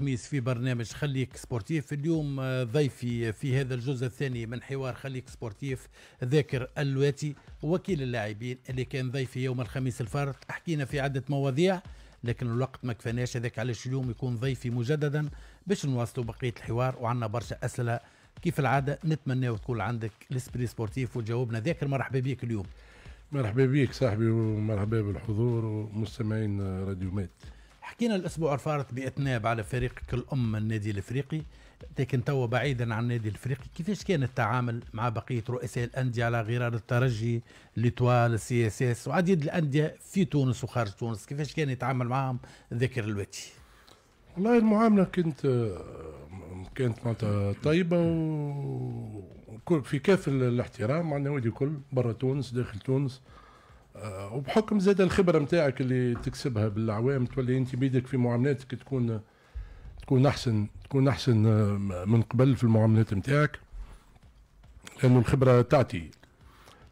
الخميس في برنامج خليك سبورتيف اليوم آه، ضيفي في هذا الجزء الثاني من حوار خليك سبورتيف ذاكر اللواتي وكيل اللاعبين اللي كان ضيفي يوم الخميس الفارط حكينا في عدة مواضيع لكن الوقت ما كفاناش هذاك علاش اليوم يكون ضيفي مجددا باش نواصلوا بقيه الحوار وعندنا برشا اسئله كيف العاده نتمنى تكون عندك لسبري سبورتيف وتجاوبنا ذاكر مرحبا بك اليوم مرحبا بك صاحبي ومرحبا بالحضور ومستمعين راديو مات حكينا الاسبوع الفارط باتناب على فريقك الام النادي الافريقي لكن توا بعيدا عن النادي الافريقي كيفاش كان التعامل مع بقيه رؤساء الانديه على غرار الترجي ليتوال سي اس اس وعديد الانديه في تونس وخارج تونس كيفاش كان يتعامل معهم ذكر الوتي والله المعامله كانت كانت معناتها طيبه وفي في كاف الاحترام مع النوادي الكل برا تونس داخل تونس آه، وبحكم زاد الخبره نتاعك اللي تكسبها بالعوام تولي انت بيدك في معاملاتك تكون تكون احسن تكون احسن آه، من قبل في المعاملات نتاعك لانه الخبره تعطي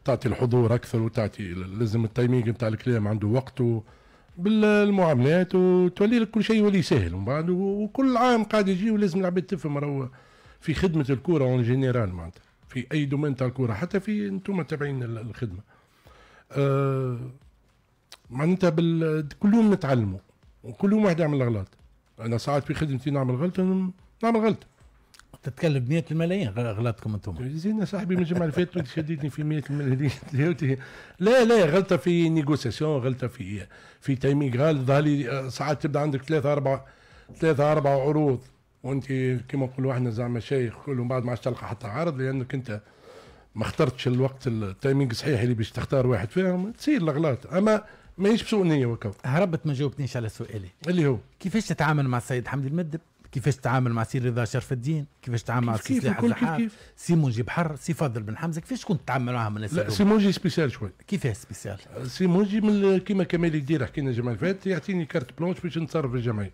تعطي الحضور اكثر وتعطي لازم التايمينغ نتاع الكلام عنده وقته بالمعاملات وتولي لك كل شيء يولي سهل ومن بعد وكل عام قاعد يجي ولازم العباد تفهم راهو في خدمه الكوره اون جينيرال معناتها في اي دومين تاع الكوره حتى في انتم تابعين الخدمه آه، معناتها بال... كل يوم نتعلموا وكل يوم واحد يعمل غلط انا ساعات في خدمتي نعمل غلط نعمل غلط تتكلم ب 100 الملايين غلطكم انتم زين صاحبي من الجمعه اللي فاتت شديتني في 100 الملايين لا لا غلطه في نيغوسيسيون غلطه في في تايمينغ غلط ظهر لي آه، ساعات تبدا عندك ثلاثه اربع ثلاثه اربع عروض وانت كما نقولوا احنا زعما شيخ كلهم بعد ما عادش تلقى حتى عرض لانك انت ما اخترتش الوقت التايمينغ صحيح اللي باش تختار واحد فيهم تصير الاغلاط اما ماهيش بسوء نيه وكو هربت ما جاوبتنيش على سؤالي اللي هو كيفاش تتعامل مع السيد حمدي المدب كيفاش تتعامل مع سي رضا شرف الدين كيفاش تتعامل مع سي سلاح الزحار سي مونجي بحر سي فاضل بن حمزه كيفاش كنت تتعامل معاهم الناس لا سي مونجي سبيسيال شوي كيفاش سبيسيال أه، سي مونجي من كيما كمال يدير حكينا الجمعيه اللي فاتت يعطيني كارت بلونش باش نتصرف في الجمعيه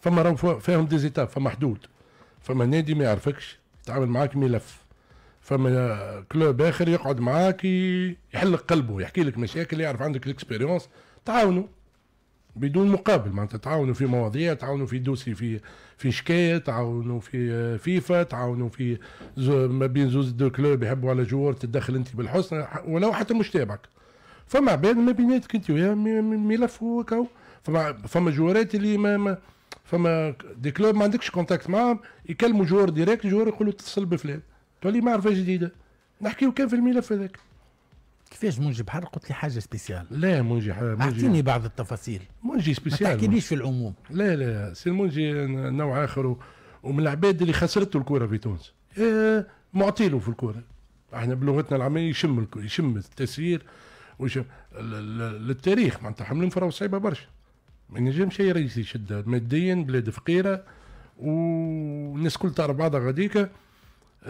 فما راهم فاهم ديزيتاب فما حدود فما نادي ما يعرفكش يتعامل معاك ملف فما كلوب اخر يقعد معاك يحلق قلبه يحكي لك مشاكل يعرف عندك الاكسبيريونس تعاونوا بدون مقابل معناتها تعاونوا في مواضيع تعاونوا في دوسي في في شكايه تعاونوا في فيفا تعاونوا في ما بين زوز دو كلوب يحبوا على جوار تدخل انت بالحسن ولو حتى مش تابعك فما عباد ما بيناتك انت وياه ملف وكو فما فما جوارات اللي ما, ما فما دي كلوب ما عندكش كونتاكت معاهم يكلموا جوار ديريكت جوار يقولوا اتصل بفلان تولي معرفه جديده نحكيو كان في الملف هذاك كيفاش منجي بحر قلت لي حاجه سبيسيال لا منجي منجي اعطيني بعض التفاصيل منجي سبيسيال ما تحكيليش في العموم لا لا سي المنجي نوع اخر ومن العباد اللي خسرته الكره في تونس اه معطيله في الكره احنا بلغتنا العاميه يشم يشم التسيير ويشم للتاريخ معناتها حمل فراو صعيبه برشا ما ينجمش اي رئيس يشد ماديا بلاد فقيره والناس كل تعرف بعضها غاديكا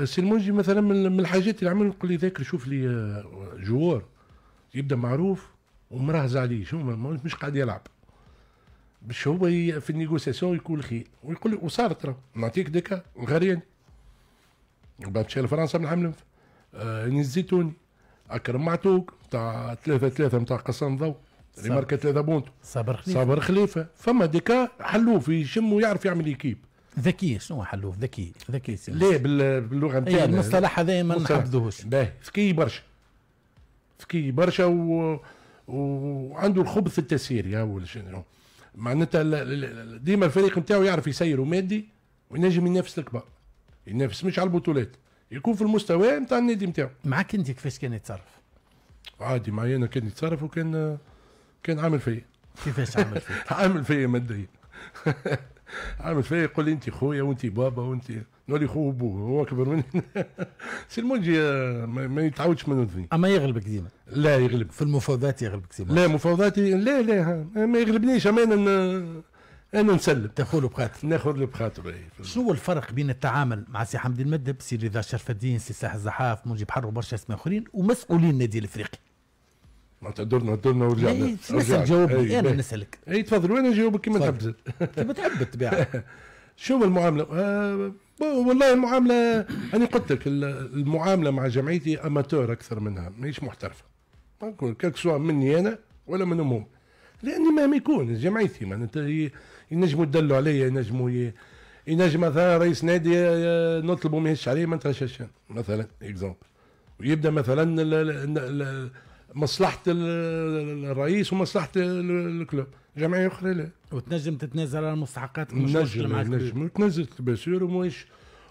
سي المنجي مثلا من الحاجات اللي عملوا يقول لي ذاكر شوف لي آه، جوار يبدا معروف ومرهز عليه شو مش قاعد يلعب باش هو في النيغوسياسيون يكون خير ويقول لي وصارت راه نعطيك ديكا الغرياني بعد مشى فرنسا من العام آه يعني الزيتوني اكرم معتوق تاع ثلاثه ثلاثه نتاع قسم اللي ماركه ثلاثه بونتو صابر خليفه صابر خليفه فما ديكا حلوه في يشم ويعرف يعمل ايكيب ذكي شنو حلوف ذكي ذكي ليه باللغه نتاعنا المصطلح هذا ما نحبذوهش باهي ذكي برشا ذكي برشا و... وعنده الخبث التسييري ولا شنو معناتها ديما الفريق نتاعو يعرف يسير مادي وينجم ينافس الكبار ينافس مش على البطولات يكون في المستوى نتاع النادي نتاعو معك انت كيفاش كان يتصرف؟ عادي معايا انا كان يتصرف وكان كان عامل فيا كيفاش عامل فيا؟ عامل فيا ماديا عامل فيا يقول لي انت خويا وانت بابا وانت نولي خو ابوه هو اكبر مني سي المونجي آه، ما يتعودش من اذني اما يغلبك ديما لا يغلب في المفاوضات يغلبك ديما لا مفاوضاتي لا لا ما يغلبنيش اما انا انا نسلم تاخذ له بخاطر ناخذ له بخاطر إيه، شنو الفرق بين التعامل مع سي حمد المدب سي رضا شرف الدين سي ساح الزحاف مونجي بحر وبرشا اسماء اخرين ومسؤولين النادي الافريقي معناتها دورنا دورنا ورجعنا اي نسال جاوبني ايه انا إيه، إيه. نسالك اي تفضل وانا نجاوبك كيما تحب كيما تحب بالطبيعه شو المعامله آه والله المعامله انا قلت لك المعامله مع جمعيتي اماتور اكثر منها ماهيش محترفه نقول كاك سوا مني انا ولا منهم امهم لاني مهما يكون جمعيتي معناتها ينجموا يدلوا عليا ينجموا ينجم مثلا رئيس نادي آه، نطلبوا ما يهش عليه ما نتغشاش مثلا اكزومبل ويبدا مثلا مصلحه الرئيس ومصلحه الكلوب جمعيه اخرى لا وتنجم تتنازل على مستحقاتك مش نجم معك نجم تنازل ومش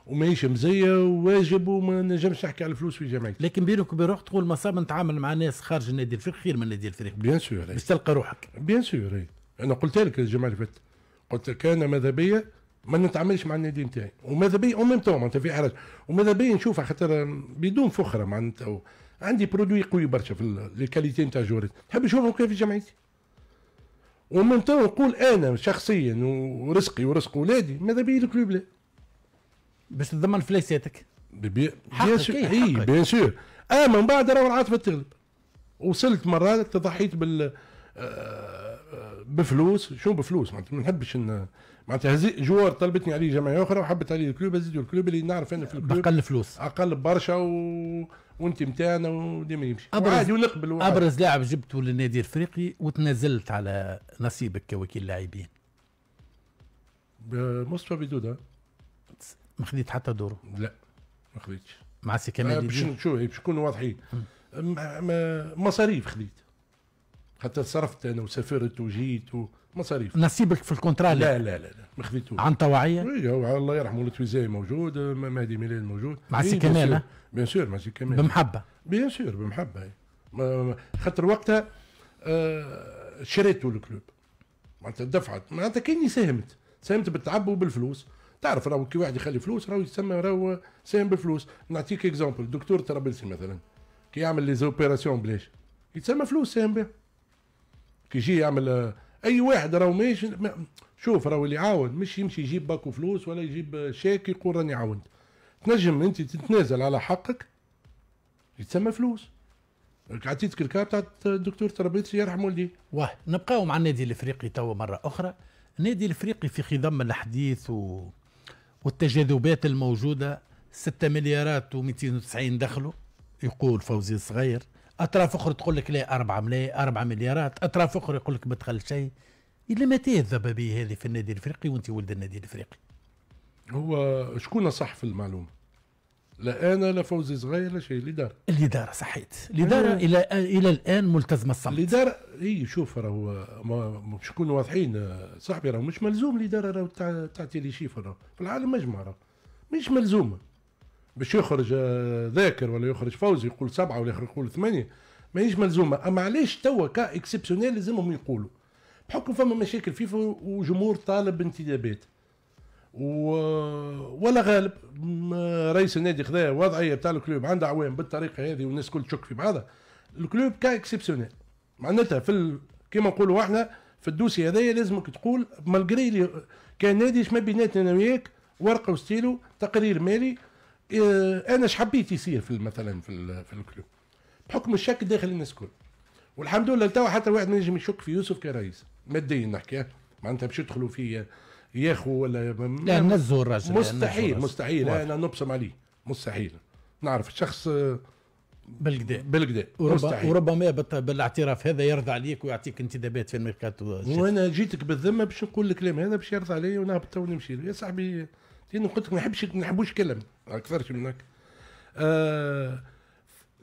وماهيش مزيه وواجب وما نجمش نحكي على الفلوس في جمعيه لكن بينك وبين روحك تقول مصاب نتعامل مع ناس خارج النادي الفريق خير من النادي الفريق بيان سور باش تلقى روحك بيان سور انا قلت لك الجمعه اللي فاتت قلت لك انا ماذا بيا ما نتعاملش مع النادي نتاعي وماذا بيا اون ميم تو معناتها في حرج وماذا بيا نشوف خاطر بدون فخره معناتها عندي برودوي قوي برشا في الكاليتي نتاع جوريت نحب نشوفه كيف في جمعيتي ومن تو نقول انا شخصيا ورزقي ورزق ولادي ماذا بيا الكلوب لا باش تضمن فليساتك بيان سور اي بيان سور اما من بعد راهو العاطفه تغلب وصلت مرات تضحيت بال آه، آه، بفلوس شو بفلوس معناتها ما نحبش ان معناتها جوار طلبتني عليه جمعيه اخرى وحبت عليه الكلوب ازيدوا الكلوب اللي نعرف انا في الكلوب اقل فلوس اقل برشا و وانت متاعنا وديما يمشي أبرز ونقبل وعادي. ابرز لاعب جبته للنادي الافريقي وتنازلت على نصيبك كوكيل لاعبين مصطفى بدوده ما خديت حتى دوره لا ما خديتش مع سي آه، كمال شو باش نكونوا واضحين مصاريف خديت حتى صرفت انا وسافرت وجيت ومصاريف نصيبك في الكونترا لا لا لا لا ما خذيتوش عن طواعيه؟ اي الله يرحمه التويزاي موجود مهدي ميلاد موجود مع سي إيه، كمال بيان سور مع سي كمال بمحبه بيان سور بمحبه إيه. خاطر وقتها شريتو آه، شريته الكلوب معناتها دفعت معناتها كاني ساهمت ساهمت بالتعب وبالفلوس تعرف راهو كي واحد يخلي فلوس راهو يسمى راهو ساهم بالفلوس نعطيك اكزومبل دكتور طرابلسي مثلا كي يعمل لي زوبيراسيون بلاش يتسمى فلوس ساهم بها كي يجي يعمل آه، اي واحد راهو ماشي شوف راهو اللي يعاون مش يمشي يجيب باكو فلوس ولا يجيب آه، شيك يقول راني عاونت تنجم انت تتنازل على حقك يتسمى فلوس عطيتك الكار تاع الدكتور تربيتي يرحم والديه واه نبقاو مع النادي الافريقي توا مره اخرى النادي الافريقي في خضم الحديث و... والتجاذبات الموجوده 6 مليارات و290 دخلوا يقول فوزي الصغير اطراف اخرى تقول لك لا 4 ملايين 4 مليارات اطراف اخرى يقول لك ما دخل شيء الى متى الذبابيه هذه في النادي الافريقي وانت ولد النادي الافريقي هو شكون صح في المعلومه لا انا لا فوزي صغير لا شيء الاداره الاداره صحيت الاداره آه. الى الى الان ملتزمه الصمت الاداره اي شوف راهو مش كون واضحين آه، صاحبي راهو مش ملزوم الاداره راهو تعطي لي شيء في العالم مجمع راهو مش ملزومه باش يخرج آه، ذاكر ولا يخرج فوزي يقول سبعه ولا يقول ثمانيه ماهيش ملزومه اما علاش توا كا اكسبسيونيل لازمهم يقولوا بحكم فما مشاكل فيفا وجمهور طالب انتدابات و... ولا غالب رئيس النادي خذا وضعيه بتاع الكلوب عنده عوام بالطريقه هذه والناس كل تشك في بعضها الكلوب كا اكسبسيونيل معناتها في ال... كما نقولوا احنا في الدوسي هذايا لازمك تقول مالجري كان نادي ما بيناتنا انا وياك ورقه وستيلو تقرير مالي آه، انا اش حبيت يصير في مثلا في في الكلوب بحكم الشك داخل الناس الكل والحمد لله لتوا حتى واحد ما ينجم يشك في يوسف كرئيس ماديا نحكي معناتها باش يدخلوا في ياخو ولا لا نزوا الراجل مستحيل مستحيل انا نبصم عليه مستحيل نعرف الشخص آه، بالقدا بالقدا وربما, بالاعتراف هذا يرضى عليك ويعطيك انتدابات في الميركاتو وانا جيتك بالذمه باش نقول الكلام هذا باش يرضى علي ونهبط ونمشي يا صاحبي انا قلت لك ما نحبش ما نحبوش كلام أكثر من منك آه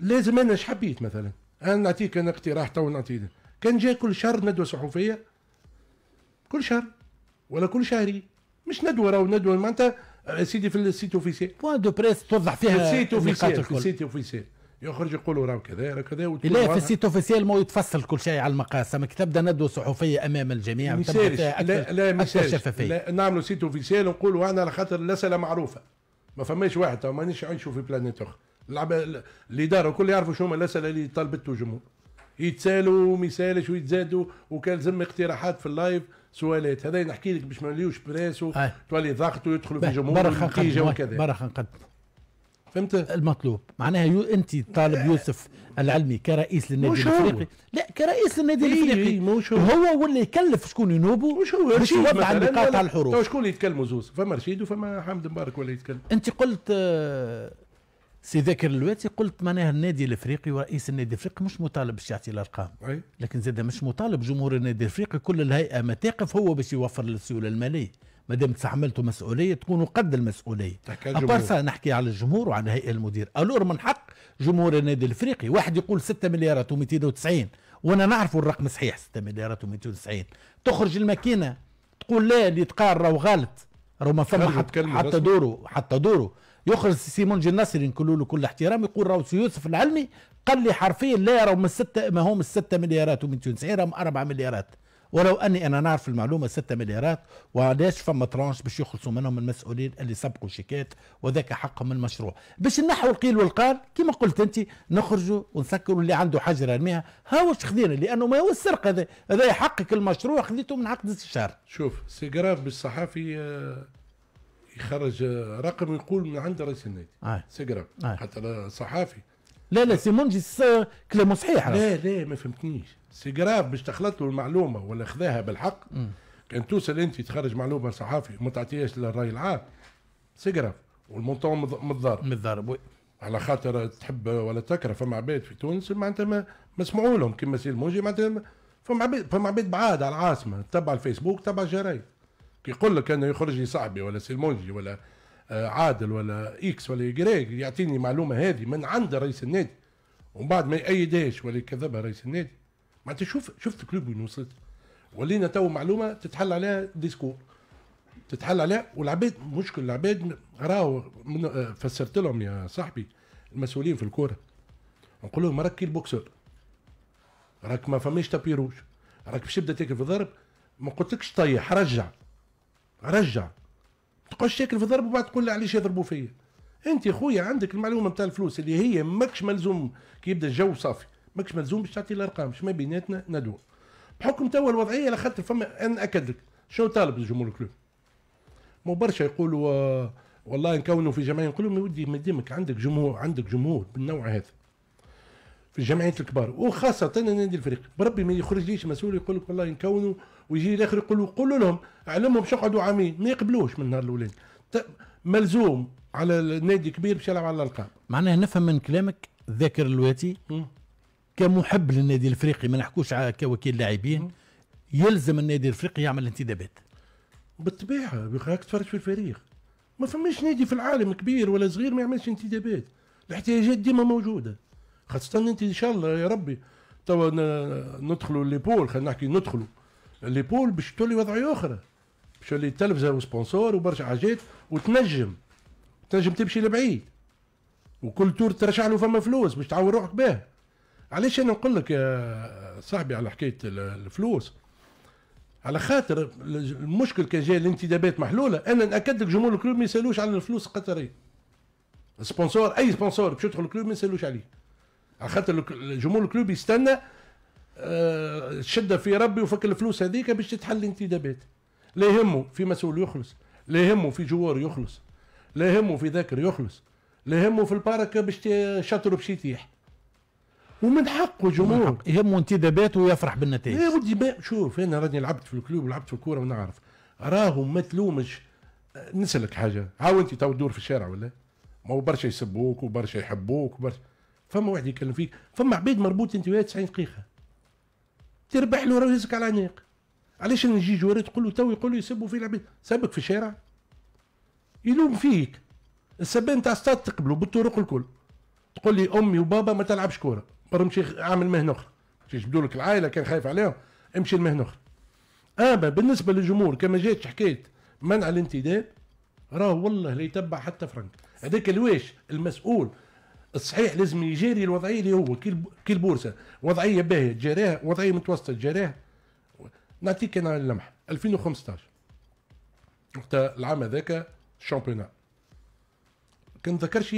لازم انا اش حبيت مثلا انا نعطيك انا اقتراح تو نعطيك كان جاي كل شهر ندوه صحفيه كل شهر ولا كل شهري مش ندوه راهو ندوه معناتها آه، سيدي في السيت اوفيسيال بوان دو بريس توضح فيها السيت اوفيسيال السيت اوفيسيال يخرج يقول راه كذا راه كذا لا في السيت اوفيسيال ما يتفصل كل شيء على المقاس المقاسم تبدا ندوه صحفيه امام الجميع لا لا لا نعملوا سيت اوفيسيال ونقولوا انا على خاطر الاسئله معروفه ما فماش واحد مانيش نيش نشوف في بلانيت اخرى الاداره الكل يعرفوا شنو هما الاسئله اللي طلبته الجمهور يتسالوا وما يسالش ويتزادوا وكان لازم اقتراحات في اللايف سؤالات هذا نحكي لك باش ما نوليوش بريس تولي ضغط ويدخلوا في جمهور برخ وكذا برا نقدم فهمت المطلوب معناها يو انت طالب يوسف العلمي كرئيس للنادي الافريقي لا كرئيس للنادي إيه، الافريقي إيه، هو. هو واللي يكلف شكون ينوبه مش هو رشيد يوضع النقاط على الحروف طيب، شكون اللي يتكلموا زوز فما رشيد وفما حمد مبارك ولا يتكلم انت قلت آه، سي ذاكر الواتي قلت معناها النادي الافريقي ورئيس النادي الافريقي مش مطالب باش يعطي الارقام لكن زاد مش مطالب جمهور النادي الافريقي كل الهيئه ما تقف هو باش يوفر السيوله الماليه ما دام تحملتوا مسؤوليه تكونوا قد المسؤوليه ابارسا نحكي على الجمهور وعلى الهيئه المدير الور من حق جمهور النادي الافريقي واحد يقول 6 مليارات و290 وانا نعرفوا الرقم صحيح 6 مليارات و290 تخرج الماكينه تقول لا اللي تقال راهو غلط راهو ما فما حتى, حتى دوره حتى دوره يخرج سيمون جناصري نقول له كل احترام يقول راهو يوسف العلمي قال لي حرفيا لا راهو من 6 ما هم 6 مليارات و290 راهو 4 مليارات ولو اني انا نعرف المعلومه 6 مليارات وعلاش فما ترانش باش يخلصوا منهم المسؤولين اللي سبقوا شيكات وذاك حقهم من المشروع باش نحو القيل والقال كما قلت انت نخرجوا ونسكروا اللي عنده حجر ارميها واش خذينا لانه ما هو السرقه هذا هذا حقك المشروع خذيته من عقد استشاره شوف سي بالصحافي آه، يخرج آه، رقم يقول من عند رئيس النادي آه. جراف آه. حتى صحافي لا لا سي منجي كلامه صحيح لا لا ما فهمتنيش سيجراف باش تخلط له المعلومه ولا خذاها بالحق كان توصل انت تخرج معلومه صحافي ما تعطيهاش للراي العام سيجراف والمونتون متضارب متضارب على خاطر تحب ولا تكره فما عباد في تونس معناتها ما مسموع لهم كما سي الموجي معناتها فما عباد فما عباد بعاد على العاصمه تبع الفيسبوك تبع الجرايد كي يقول لك انه يخرج لي صاحبي ولا سي الموجي ولا آه، عادل ولا اكس ولا يجريك يعطيني معلومه هذه من عند رئيس النادي ومن بعد ما يأيدهاش ولا يكذبها رئيس النادي ما انت شوف شفت كلوب وين وصلت ولينا تو معلومه تتحل عليها ديسكور تتحل عليها والعباد مشكل العباد راهو فسرت لهم يا صاحبي المسؤولين في الكوره نقول لهم راك البوكسور راك ما فماش تابيروش راك باش تبدا تاكل في الضرب ما قلتلكش طيح رجع رجع ما تقعدش تاكل في الضرب وبعد تقول لي علاش يضربوا فيا انت خويا عندك المعلومه نتاع الفلوس اللي هي ماكش ملزوم كي يبدا الجو صافي ماكش ملزوم باش تعطي الارقام ما بيناتنا ندور بحكم توا الوضعيه على خاطر فما انا اكد لك شنو طالب الجمهور الكلوب مو برشا يقولوا والله نكونوا في جمعيه نقول لهم يا ودي ما دامك عندك جمهور عندك جمهور بالنوع هذا في الجمعيات الكبار وخاصة نادي الفريق بربي ما يخرجليش مسؤول يقول لك والله نكونوا ويجي الاخر يقول قولوا لهم علمهم باش يقعدوا عامين ما يقبلوش من النهار الاولاني ملزوم على النادي كبير باش يلعب على الالقاب معناها نفهم من كلامك ذاكر الواتي كمحب للنادي الافريقي ما نحكوش كوكيل لاعبين يلزم النادي الافريقي يعمل انتدابات بالطبيعه راك تفرج في الفريق ما فماش نادي في العالم كبير ولا صغير ما يعملش انتدابات الاحتياجات ديما موجوده خاصه انت ان شاء الله يا ربي توا ندخلوا لي بول خلينا نحكي ندخلوا لي بول باش تولي وضعيه اخرى باش تولي تلفزه وسبونسور وبرشا حاجات وتنجم تنجم تمشي لبعيد وكل تور ترشح له فما فلوس باش تعاون روحك به علاش انا نقول لك يا صاحبي على حكايه الفلوس على خاطر المشكل كان جاي الانتدابات محلوله انا ناكد لك جمهور الكلوب ما يسالوش على الفلوس القطريه سبونسور اي سبونسور باش يدخل الكلوب ما يسالوش عليه على خاطر جمهور الكلوب يستنى الشده آه، في ربي وفك الفلوس هذيك باش تتحل الانتدابات لا يهمه في مسؤول يخلص لا يهمه في جوار يخلص لا يهمه في ذاكر يخلص لا يهمه في البارك باش شطر باش يتيح ومن حقه جمهور حق. يهمه انتدابات ويفرح بالنتائج يا ودي شوف انا راني لعبت في الكلوب ولعبت في الكوره ونعرف راهم ما تلومش آه، نسالك حاجه هاو انت تو تدور في الشارع ولا ما هو برشا يسبوك وبرشا يحبوك وبرشا فما واحد يكلم فيك فما عبيد مربوط انت وياه 90 دقيقه تربح له رويزك على عنيق علاش نجي جواري تقول له تو يقول له يسبوا في العباد سابك في الشارع يلوم فيك السبان تاع ستاد تقبله بالطرق الكل تقول لي امي وبابا ما تلعبش كوره برا امشي عامل مهنه اخرى يجبدوا لك العائله كان خايف عليهم امشي لمهنه اخرى اما بالنسبه للجمهور كما جاتش حكايه منع الانتداب راه والله لا يتبع حتى فرنك هذاك الواش المسؤول الصحيح لازم يجاري الوضعيه اللي هو كي البورصه وضعيه باهيه تجاريها وضعيه متوسطه تجاريها نعطيك انا اللمح 2015 وقت العام هذاك الشامبيونات كنتذكرش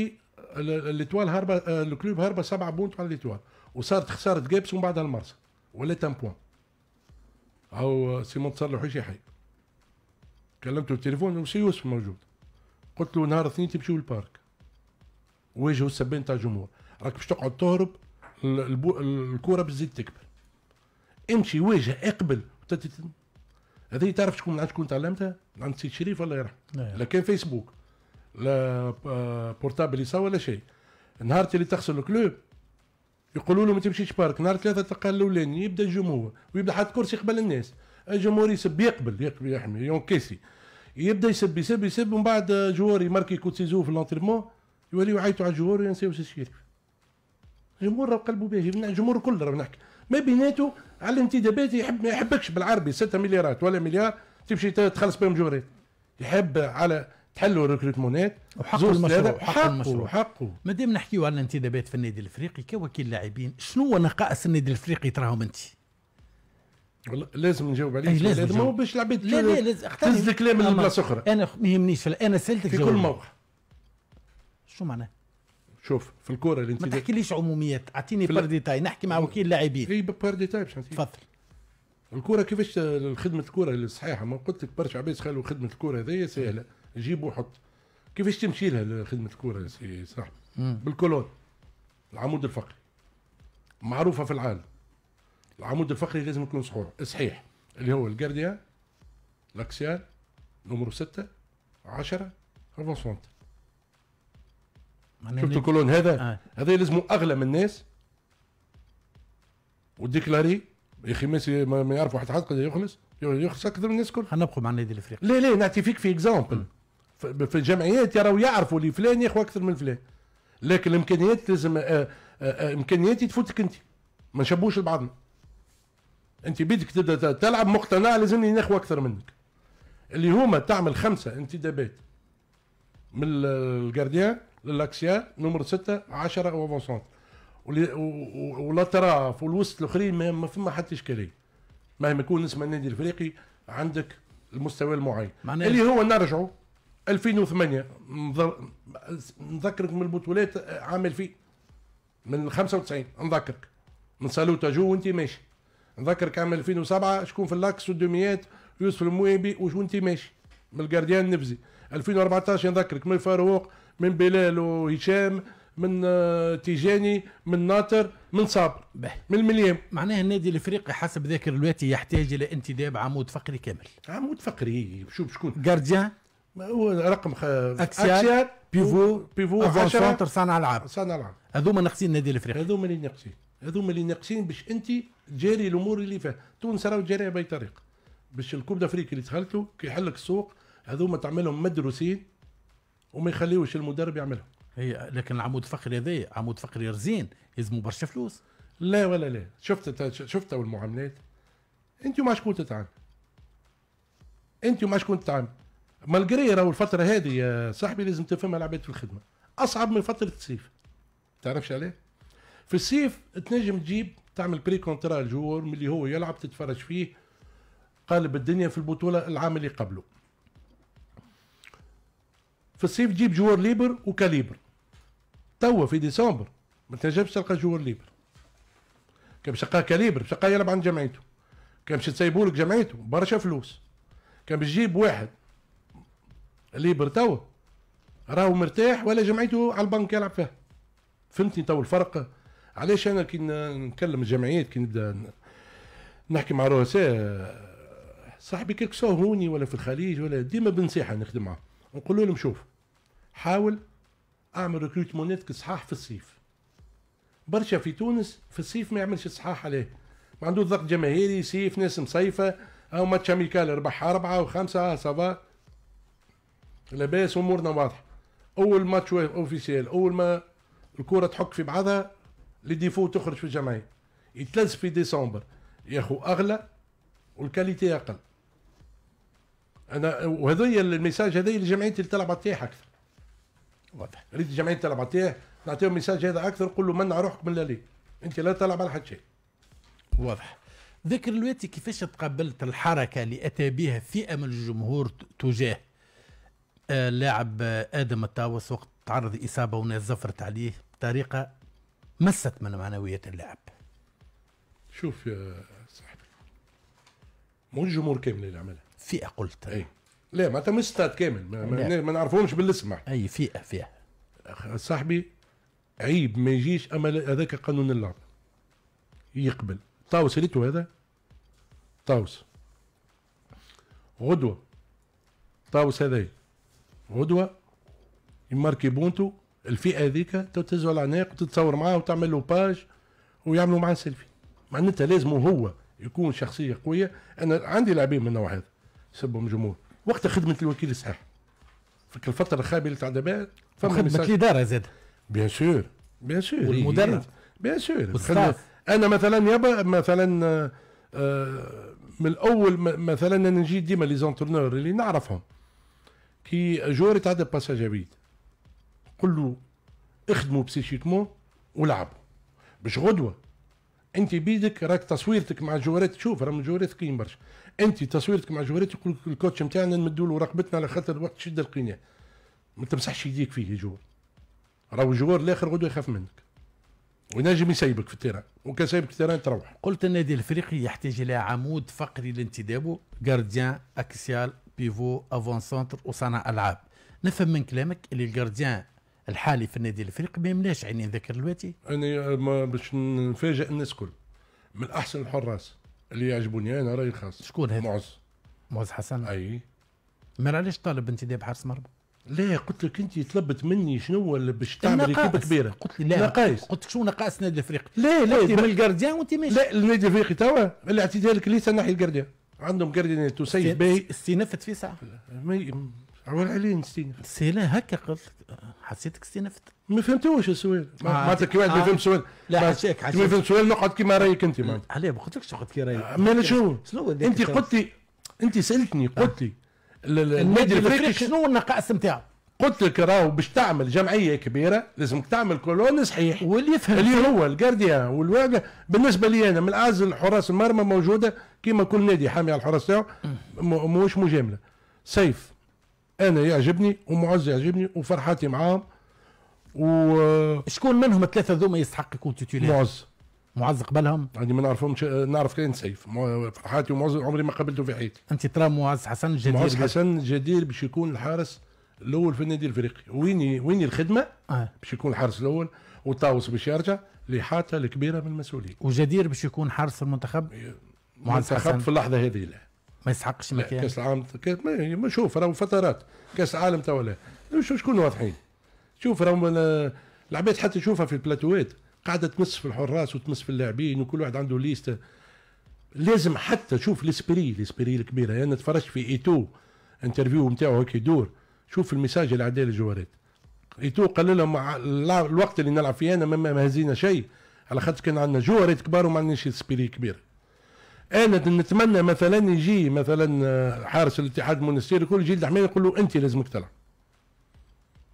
الاتوال هرب آه، الكلوب هرب سبعة بونت على الاتوال وصارت خسارة جيبس ومن بعدها المرسى وليت ان بوان هاو سيمون تصلحوا شي حي كلمته بالتليفون وسي يوسف موجود قلت له نهار اثنين تمشيو للبارك واجهوا السبان تاع الجمهور راك باش تقعد تهرب الكرة بتزيد تكبر امشي واجه اقبل هذه تعرف شكون عند شكون تعلمتها؟ عند سيد شريف الله يرحمه لا كان فيسبوك لا بورتابل آه، يسوى ولا شيء نهار اللي تخسر الكلوب يقولوا له ما تمشيش بارك نهار ثلاثة تلقى الاولاني يبدا الجمهور ويبدا حط كرسي قبل الناس الجمهور يسب يقبل يقبل يحمي كيسي يبدا يسب يسب يسب ومن بعد جوار يماركي كوت سيزو في الانترمون يوليو يعيطوا على الجمهور وينساو سي شيرف الجمهور راه قلبه باهي الجمهور الكل راه نحكي ما بيناته على الانتدابات يحب ما يحبكش بالعربي 6 مليارات ولا مليار تمشي تخلص بهم جوريت يحب على تحلوا ريكروتمونات وحق المشروع وحق المشروع ما مادام نحكيو على الانتدابات في النادي الافريقي كوكيل لاعبين شنو هو نقائص النادي الافريقي تراهم انت؟ لازم نجاوب عليه لازم هذا باش العباد لا لا لازم تهز الكلام من بلاصه اخرى انا ما يهمنيش انا سالتك في كل موقع شو معناه؟ شوف في الكوره اللي انت ما تحكيليش عموميات اعطيني بار ديتاي نحكي مع وكيل لاعبين اي بار ديتاي باش تفضل الكوره كيفاش خدمه الكوره الصحيحه ما قلت لك برشا عباد خلوا خدمه الكوره هذيا سهله جيب وحط كيفاش تمشي لها خدمه الكوره يا سي صاحبي بالكولون العمود الفقري معروفه في العالم العمود الفقري لازم يكون صحور صحيح اللي هو الجارديان لاكسيال نمرو ستة عشرة افونسونت شفت الكولون هذا آه. هذا لازم اغلى من الناس وديكلاري يا اخي ميسي ما يعرفوا حتى حد يخلص يخلص اكثر من الناس الكل حنبقوا مع النادي الافريقي لا لا نعطي فيك في اكزامبل في الجمعيات يراو يعرفوا اللي فلان ياخذ اكثر من فلان لكن الامكانيات لازم آه، آه، آه، امكانيات تفوتك انت ما نشبوش لبعضنا انت بيدك تبدا تلعب مقتنع لازمني ناخذ اكثر منك اللي هما تعمل خمسه انتدابات من الجارديان للاكسيا نمر ستة عشرة او فونسونت ولا ترى في الوسط الاخرين ما فما حتى اشكاليه مهما يكون اسم النادي الافريقي عندك المستوى المعين اللي هو نرجعه 2008 نذكرك من البطولات آه، عام 2000 من 95 نذكرك من سالوتا جو وانت ماشي نذكرك عام 2007 شكون في اللاكس والدوميات يوسف المويبي وانت ماشي من الجارديان نفزي 2014 نذكرك من فاروق من بلال وهشام من آه، تيجاني من ناطر من صابر بح. من المليم معناها النادي الافريقي حسب ذاكر الوقت يحتاج الى انتداب عمود فقري كامل عمود فقري شوف شكون جارديان هو رقم خ... اكسيال, بيفو بيفو سنتر صانع العاب صانع العاب هذوما ناقصين النادي الافريقي هذوما اللي ناقصين هذوما اللي ناقصين باش انت تجاري الامور اللي فيها تونس راهو جاريها باي طريقه باش الكوب دافريقيا اللي تخلطوا كي لك السوق هذوما تعملهم مدروسين وما يخليوش المدرب يعملهم هي لكن العمود الفقري هذايا عمود فقري رزين يلزموا برشا فلوس لا ولا لا شفت شفت المعاملات انت ومع شكون تتعامل انت ومع شكون تتعامل ما راهو الفتره هذه يا صاحبي لازم تفهمها العباد في الخدمه اصعب من فتره الصيف تعرفش عليه في الصيف تنجم تجيب تعمل بري كونترا الجور من اللي هو يلعب تتفرج فيه قالب الدنيا في البطوله العام اللي قبله في الصيف تجيب جوار ليبر وكاليبر توا في ديسمبر ما تنجمش تلقى جوار ليبر كان باش كاليبر باش يلعب عند جمعيته كان باش تسيبولك جمعيته برشا فلوس كان باش تجيب واحد ليبر توا راهو مرتاح ولا جمعيته على البنك يلعب فيها فهمتني تو الفرق علاش انا كي نكلم الجمعيات كي نبدا نحكي مع رؤساء صاحبي كيكسو هوني ولا في الخليج ولا ديما بنصيحه نخدم معاه نقول لهم شوف حاول اعمل ريكروتمونات صحاح في الصيف برشا في تونس في الصيف ما يعملش صحاح عليه ما عنده ضغط جماهيري صيف ناس مصيفه او ماتش اميكال ربحها اربعه وخمسه سافا لاباس امورنا واضحه اول ماتش اوفيسيال اول ما الكره تحك في بعضها لي ديفو تخرج في الجمعيه يتلز في ديسمبر يا اخو اغلى والكاليتي اقل انا وهذيا الميساج هذيا الجمعيه اللي تلعب على اكثر واضح ريت الجمعيه تلعب على نعطيهم ميساج هذا اكثر نقول له منع روحك من لالي انت لا تلعب على حد شيء واضح ذكر الوقت كيفاش تقبلت الحركه اللي اتى بها فئه من الجمهور تجاه اللاعب ادم التاوس وقت تعرض لاصابه وناس زفرت عليه بطريقه مست من معنويات اللاعب شوف يا صاحبي مو الجمهور كامل اللي عملها فئه قلت اي لا ما مش كامل ما, ما, ما نعرفهمش بالاسم اي فئه فئه صاحبي عيب ما يجيش اما هذاك قانون اللعب يقبل طاوس ريتو هذا طاوس غدوه طاوس هذا غدوه يماركي بونتو الفئه هذيك على عناق وتتصور معاه وتعمل له باج ويعملوا معاه سيلفي معناتها لازم هو يكون شخصيه قويه انا عندي لاعبين من النوع هذا سبهم جمهور وقت خدمه الوكيل الصحفي فك الفتره الخابئه اللي تعدى بها خدمه الاداره زاد بيان سور بيان سور والمدرب بيان إيه، سور انا مثلا يابا مثلا آه،, آه من الاول مثلا انا نجي ديما لي اللي نعرفهم كي جور يتعدى باساج عبيد قل له اخدموا بسيشيكمون ولعبوا باش غدوه انت بيدك راك تصويرتك مع جوريت شوف من جوريت قيم برشا انت تصويرتك مع جوريت يقول لك الكوتش نتاعنا نمدوا له رقبتنا على خاطر وقت شد القناع ما تمسحش يديك فيه جور راهو الجوار الاخر غدوه يخاف منك وينجم يسيبك في التيران وكان سايبك في التيران تروح قلت النادي الافريقي يحتاج الى عمود فقري لانتدابه جارديان اكسيال بيفو افون سونتر وصانع العاب نفهم من كلامك اللي الجارديان الحالي في النادي الافريقي ما يملاش عيني ذاكر الواتي انا باش نفاجئ الناس الكل من احسن الحراس اللي يعجبوني انا رايي الخاص شكون هذا معز معز حسن اي ما علاش طالب انتداب حارس مرمى لا قلت لك انت طلبت مني شنو اللي باش تعمل ركوبه كبيره قلت لي لا نقايس قلت لك شنو نقاص النادي الافريقي لا لا قلت من الجارديان وانت ماشي لا النادي الافريقي توا الاعتدال ليس ناحيه الجارديان عندهم جاردين تو سيف باي استنفت في ساعه عوال عليه نستنفت سي لا هكا قلت حسيتك استنفت ما فهمتوش السؤال آه، معناتها كي واحد ما يفهم آه. السؤال لا حاشاك حاشاك ما يفهم السؤال نقعد كيما رايك انت معناتها علاه ما قلتلكش نقعد كي رايك آه، ما انا شنو انت قلت لي انت سالتني قلت لي النادي الافريقي شنو النقائص نتاعو قلت لك راهو باش تعمل جمعيه كبيره لازمك تعمل كولون صحيح واللي يفهم اللي هو الجارديان والواقع بالنسبه لي انا من اعز الحراس المرمى موجوده كيما كل نادي حامي على الحراس تاعو مش مجامله سيف انا يعجبني ومعز يعجبني وفرحاتي معاهم و شكون منهم الثلاثه ذوما يستحق يكون تيتولير؟ معز معز قبلهم عندي ما نعرفهمش نعرف كاين سيف فرحاتي ومعز عمري ما قابلته في حياتي انت ترى معز حسن جدير معز حسن جدير باش يكون الحارس الاول في النادي الافريقي وين وين الخدمه آه. باش يكون الحارس الاول وطاوس باش يرجع لحاته الكبيره من المسؤوليه وجدير باش يكون حارس المنتخب منتخب في اللحظه هذه لا ما يسحقش مكان كاس العالم ما شوف راهو فترات كاس العالم توا لا شكون واضحين شوف راهو العباد حتى تشوفها في البلاتوات قاعده تمس في الحراس وتمس في اللاعبين وكل واحد عنده ليست لازم حتى شوف الاسبري الاسبري الكبيره انا يعني تفرجت في ايتو انترفيو نتاعو هيك يدور شوف الميساج اللي عداه للجوارات ايتو قال لهم الوقت اللي نلعب فيه انا ما هزينا شيء على خاطر كان عندنا جوارات كبار وما عندناش سبيري كبير انا نتمنى مثلا يجي مثلا آه، حارس الاتحاد المونستيري كل جيل الحميد يقول له انت لازمك تلعب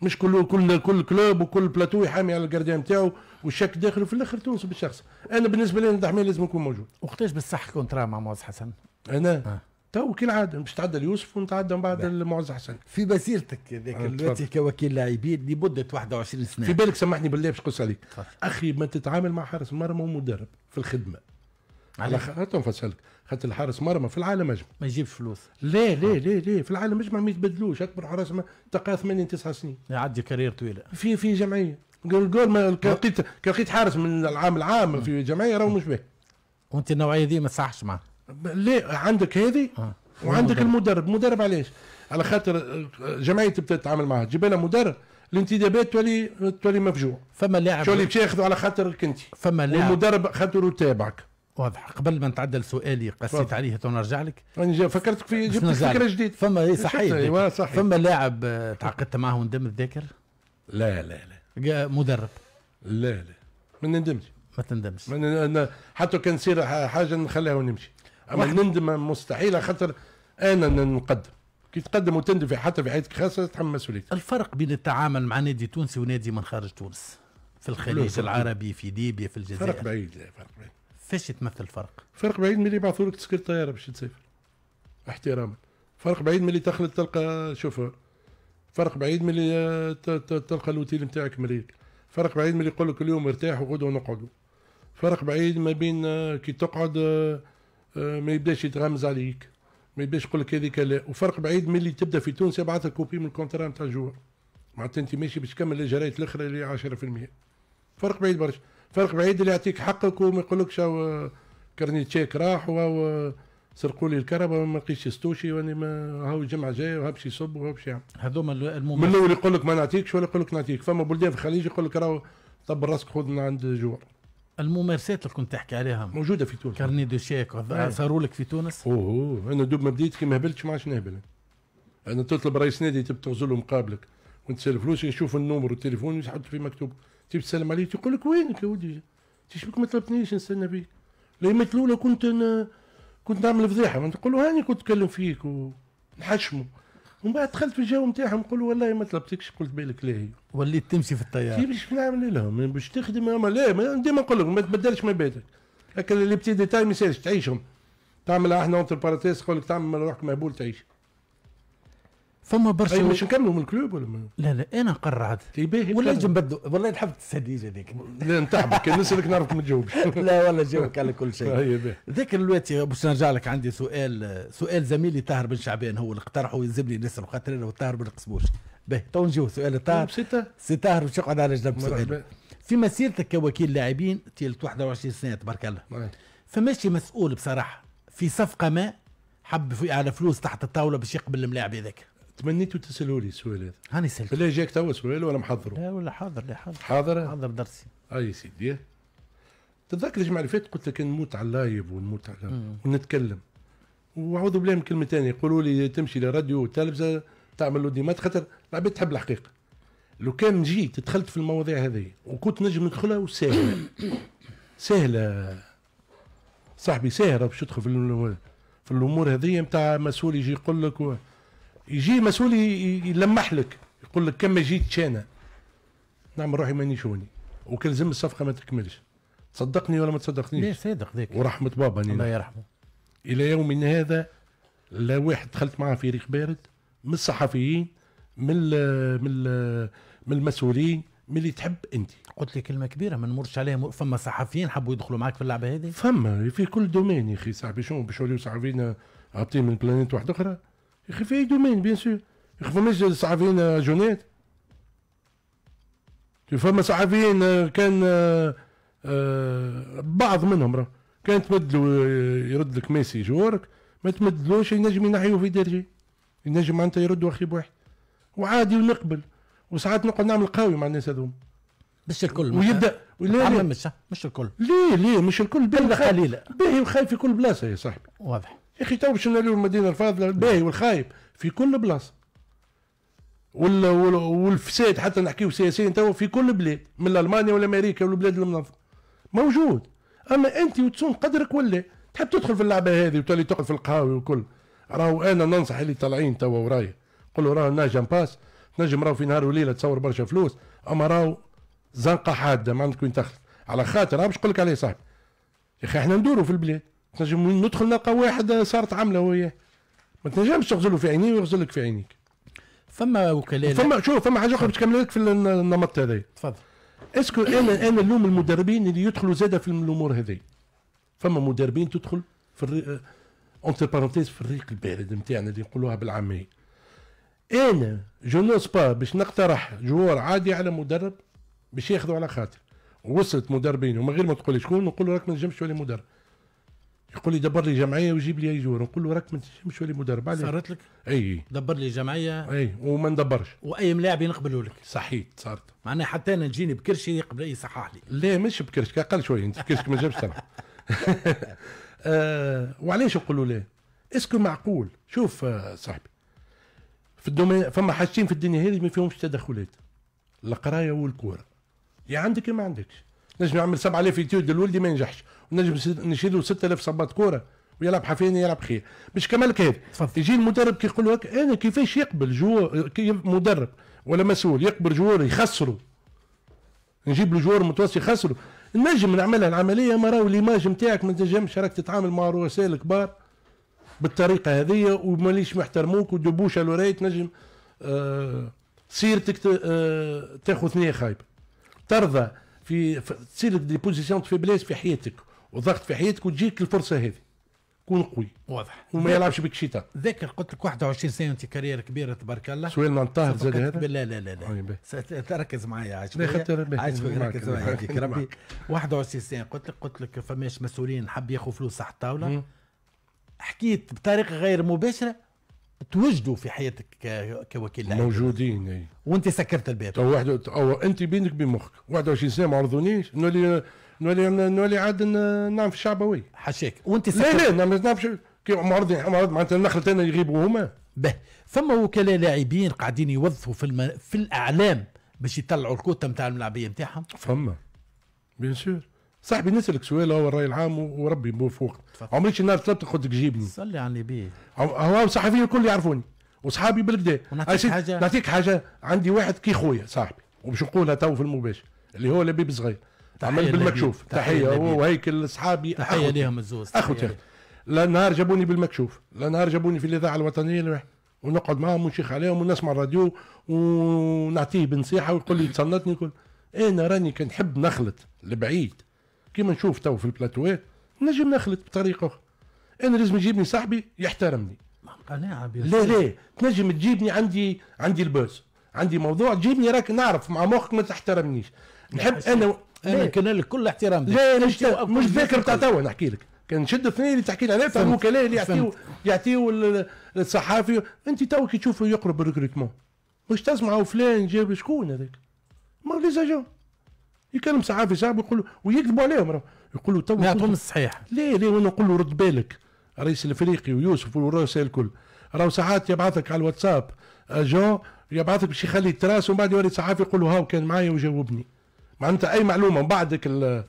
مش كل كل كل كلوب وكل بلاتو يحامي على الجارديان نتاعو والشك داخله في الاخر تونس بالشخص انا بالنسبه لي الدحميل لازم يكون موجود وقتاش بالصح كونترا مع معز حسن انا آه. تو كالعاده مش تعدى ليوسف ونتعدى من بعد المعز حسن في مسيرتك ذاك الوقت آه، كوكيل لاعبين لمده 21 سنه في بالك سامحني بالله باش نقص عليك اخي ما تتعامل مع حارس مرمى ومدرب في الخدمه على خاطرهم فسلك خاطر الحارس مرمى في العالم اجمع ما يجيبش فلوس لا لا آه. لا لا في العالم اجمع ما يتبدلوش اكبر حراس تقى 8 9 سنين يعدي كارير طويله في في جمعيه قول ما لقيت لقيت حارس من العام العام في جمعيه راهو مش به وانت النوعيه دي ما تصحش معاه لا عندك هذه آه. وعندك المدرب مدرب علاش على خاطر آه، جمعيه تبدا تتعامل معها تجيب لها مدرب الانتدابات تولي تولي مفجوع فما لاعب شو اللي باش ياخذوا على خاطرك انت فما لاعب والمدرب خاطر تابعك واضح قبل ما نتعدى لسؤالي قسيت عليه تو نرجع لك فكرتك في جبت فكره جديده فما إيه، صحيح أيوة، صحيح فما لاعب آه، تعاقدت معاه وندمت ذاكر؟ لا لا لا مدرب لا لا ما نندمش ما تندمش أنا حتى كان يصير حاجه نخليها ونمشي اما نندم مستحيل خاطر انا نقدم كي تقدم وتندم في حتى في حياتك خاصه تحمل مسؤوليتك الفرق بين التعامل مع نادي تونسي ونادي من خارج تونس في الخليج العربي في ليبيا في الجزائر فرق بعيد فرق بعيد فاش يتمثل الفرق؟ فرق بعيد ملي يبعثوا لك تسكير طياره باش تسافر احتراما فرق بعيد ملي تخلط تلقى شوفور فرق بعيد ملي آه، تلقى الاوتيل نتاعك مليك فرق بعيد ملي يقول لك اليوم ارتاح وغدوه نقعدوا فرق بعيد ما بين آه، كي تقعد آه، ما يبداش يتغمز عليك ما يبداش يقول لك هذيك لا وفرق بعيد ملي تبدا في تونس يبعث لك كوبي من الكونترا نتاع الجوار معناتها انت ماشي باش تكمل الاجراءات الاخرى اللي 10% فرق بعيد برشا فرق بعيد اللي يعطيك حقك وما يقولكش آه، كرني تشيك راح و آه، سرقوا لي الكهرباء ما لقيتش ستوشي واني ما هاو الجمعه وها باش يصب وها باش يعمل هذوما الممثل من الاول يقول لك ما نعطيكش ولا يقول لك نعطيك فما بلدان في الخليج يقول لك راهو طب راسك خذ من عند جوار الممارسات اللي كنت تحكي عليها موجوده في تونس كارني دو شيك إيه. صاروا لك في تونس اوه انا دوب ما بديت كي ما هبلتش ما عادش نهبل انا تطلب رئيس نادي تبي تغزل مقابلك وانت فلوس يشوف النمر والتليفون ويحط فيه مكتوب تيب تسلم عليه تيقول لك وينك يا ودي تيش بك ما طلبتنيش نستنى بيك الايام الاولى كنت أنا كنت نعمل فضيحه نقول له هاني كنت نتكلم فيك ونحشمه ومن بعد دخلت في الجو نتاعهم نقول والله ما طلبتكش قلت بالك لاهي وليت تمشي في الطياره باش نعمل لهم يعني باش تخدم لا ديما نقول لهم ما تبدلش ما بيتك هكا لي بتي ديتاي ما يسالش تعيشهم تعمل احنا اونتر باراتيس يقول لك تعمل روحك مهبول تعيش فما برشا مش نكملوا من الكلوب ولا من... لا لا انا قرعت ولا نجم بدو والله نحب السديجه هذيك لا نتعبك كان نسالك نعرف ما تجاوبش لا والله جاوبك على كل شيء طيب. ذاك الوقت باش نرجع لك عندي سؤال سؤال زميلي طاهر بن شعبان هو اللي اقترحه يلزمني نسال خاطر انا وطاهر ما نقسموش باهي تو نجيو سؤال طاهر سي طاهر باش يقعد على جنب سؤال في مسيرتك كوكيل لاعبين تيلت 21 سنه تبارك الله نعم. فماشي مسؤول بصراحه في صفقه ما حب على فلوس تحت الطاوله باش يقبل الملاعب هذاك تمنيتوا تسالوا لي السؤال هذا هاني سالت لا جاك توا سؤال ولا محضره؟ لا ولا حاضر لا حاضر حاضر حاضر درسي اي سيدي تتذكر الجمعه اللي فاتت قلت لك نموت على اللايف ونموت على ونتكلم واعوذ بالله من كلمه ثانيه يقولوا لي تمشي لراديو وتلفزه تعمل ديمات خاطر العباد تحب الحقيقه لو كان جيت دخلت في المواضيع هذه وكنت نجم ندخلها وسهله سهله صاحبي سهله باش تدخل في, في الامور هذه نتاع مسؤول يجي يقول لك و... يجي مسؤول يلمح لك يقول لك كم جيت انا نعم روحي ماني شوني وكان زم الصفقه ما تكملش صدقني ولا ما تصدقنيش ليه صادق ذيك ورحمه بابا نينا. الله يرحمه الى يومنا هذا لا واحد دخلت معاه فريق بارد من الصحفيين من الـ من الـ من المسؤولين من اللي تحب انت قلت لي كلمه كبيره ما نمرش عليها فما صحفيين حبوا يدخلوا معك في اللعبه هذه فما في كل دومين يا اخي صاحبي شنو باش يوليو صحفيين هابطين من بلانيت واحده اخرى يا اخي في اي دومين بيان سور يخي فما فماش صحفيين آه، جونيت فما صحفيين آه، كان آه، بعض منهم راه كان تبدلوا يرد لك ميسي جوارك ما تمدلوش ينجم ينحيو في درجي ينجم معناتها يردوا اخي بواحد وعادي ونقبل وساعات نقعد نعمل قاوي مع الناس هذوما مش الكل ويبدا لا مش الكل ليه ليه مش الكل باهي قليله باهي وخايف في كل بلاصه يا صاحبي واضح يا اخي تو باش نوليو المدينه الفاضله الباهي والخايب في كل بلاصه والفساد حتى نحكيو سياسيا تو في كل بلاد من المانيا والامريكا والبلاد المنظمه موجود اما انت وتصون قدرك ولا تحب تدخل في اللعبه هذه وتولي تقعد في القهاوي وكل راهو انا ننصح اللي طالعين توا ورايا قول له راه نجم باس نجم راهو في نهار وليله تصور برشا فلوس اما راهو زنقه حاده ما عندك وين تخلط على خاطر باش نقول لك عليه صاحبي يا اخي احنا ندوروا في البلاد تنجم ندخل نلقى واحد صارت عامله وياه ما تنجمش تغزله في عينيه ويغزل لك في عينيك فما وكلاء فما شوف فما حاجه اخرى باش لك في النمط هذا تفضل اسكو انا انا اللوم المدربين اللي يدخلوا زاده في الامور هذه فما مدربين تدخل في الري... اونتر بارونتيز في الريق البارد نتاعنا اللي نقولوها بالعاميه انا جو نو سبا باش نقترح جوار عادي على مدرب باش ياخذوا على خاطر وصلت مدربين ومن غير ما تقول شكون نقول لك ما نجمش تولي مدرب يقول لي دبر لي جمعيه وجيب لي ايجور نقول له راك ما تنجمش ولي مدرب علي صارت لك؟ اي دبر لي جمعيه اي وما ندبرش واي ملاعب ينقبلوا لك صحيت صارت معناها حتى انا تجيني بكرشي يقبل يصحح لي لا مش بكرشك اقل شويه انت بكرشك ما جابش صراحه آه، وعلاش نقولوا لا؟ اسكو معقول شوف آه، صاحبي في الدومين فما حاجتين في الدنيا هذه ما فيهمش تدخلات القرايه والكوره يا عندك يا ما عندكش نجم يعمل 7000 يوتيوب لولدي ما ينجحش نجم نشيلوا 6000 صباط كوره ويلعب حفيني يلعب خير مش كمال كيف يجي المدرب كي يقول لك انا كيفاش يقبل جوار كيف مدرب ولا مسؤول يقبل جوار يخسروا نجيب له جوار متوسط يخسروا نجم نعملها العمليه ما راهو ليماج نتاعك ما تنجمش راك تتعامل مع رؤساء الكبار بالطريقه هذه وماليش محترموك ودبوش على الورايه تنجم آه سيرتك آه تاخذ نيه خايبه ترضى في تصير دي بوزيسيون في فيبليس في حياتك وضغط في حياتك وتجيك الفرصه هذه كون قوي واضح وما يلعبش بك شيطان ذاكر قلت لك 21 سنه انت كارير كبيره تبارك الله سؤال ننطهر زاد هذا لا لا لا لا طيب. تركز معايا عايش عايش ركز معايا ربي 21 سنه قلت لك قلت لك فماش مسؤولين حب ياخذوا فلوس تحت الطاوله حكيت بطريقه غير مباشره توجدوا في حياتك كوكيل موجودين وانت سكرت الباب واحد انت بينك بين مخك 21 سنه ما عرضونيش انه نولي نولي عاد نعم في الشعبوي حاشاك وانت لا لا ما نعم، نعرفش كي معرض معرض معناتها النخلة انا يغيبوا هما به فما وكلاء لاعبين قاعدين يوظفوا في الم... في الاعلام باش يطلعوا الكوتا نتاع الملعبيه نتاعهم فما بيان سور صاحبي نسالك سؤال هو الراي العام وربي بوفوق شي نهار طلبت قلت لك جيبني صلي على النبي هو الصحفيين الكل يعرفوني وصحابي بالكدا نعطيك حاجه نعطيك حاجه عندي واحد كي خويا صاحبي وباش نقولها تو في المباشر اللي هو لبيب صغير تعمل بالمكشوف تحيه وهيكل اصحابي تحيه لهم الزوز اخوتي لا نهار جابوني بالمكشوف لا نهار جابوني في الاذاعه الوطنيه ونقعد معاهم ونشيخ عليهم ونسمع الراديو ونعطيه بنصيحه ويقول لي تصنتني يقول انا راني كنحب نخلط لبعيد كيما نشوف تو في البلاتوات إيه، نجم نخلط بطريقه اخرى انا لازم يجيبني صاحبي يحترمني قناعه لا لا تنجم تجيبني عندي عندي البوز عندي موضوع تجيبني راك نعرف مع مخك ما تحترمنيش نحب انا انا كان لك كل احترام لا مش مش ذاكر تاع توا نحكي لك كان نشد اثنين اللي تحكي لنا عليه فهموا كلام اللي يعطيو يعطيو الصحافي انت تو كي تشوفه يقرب الريكروتمون مش تسمعوا فلان جاب شكون هذاك ما ليزاجون يكلم صحافي صاحبي يقول ويكذبوا عليهم يقول له تو يعطوهم الصحيح ليه ليه وانا نقول له رد بالك الرئيس الافريقي ويوسف والرؤساء الكل راهو ساعات يبعثك على الواتساب اجون يبعثك باش يخلي التراس ومن بعد يوري صحافي يقول له هاو كان معايا وجاوبني معناتها اي معلومه من بعدك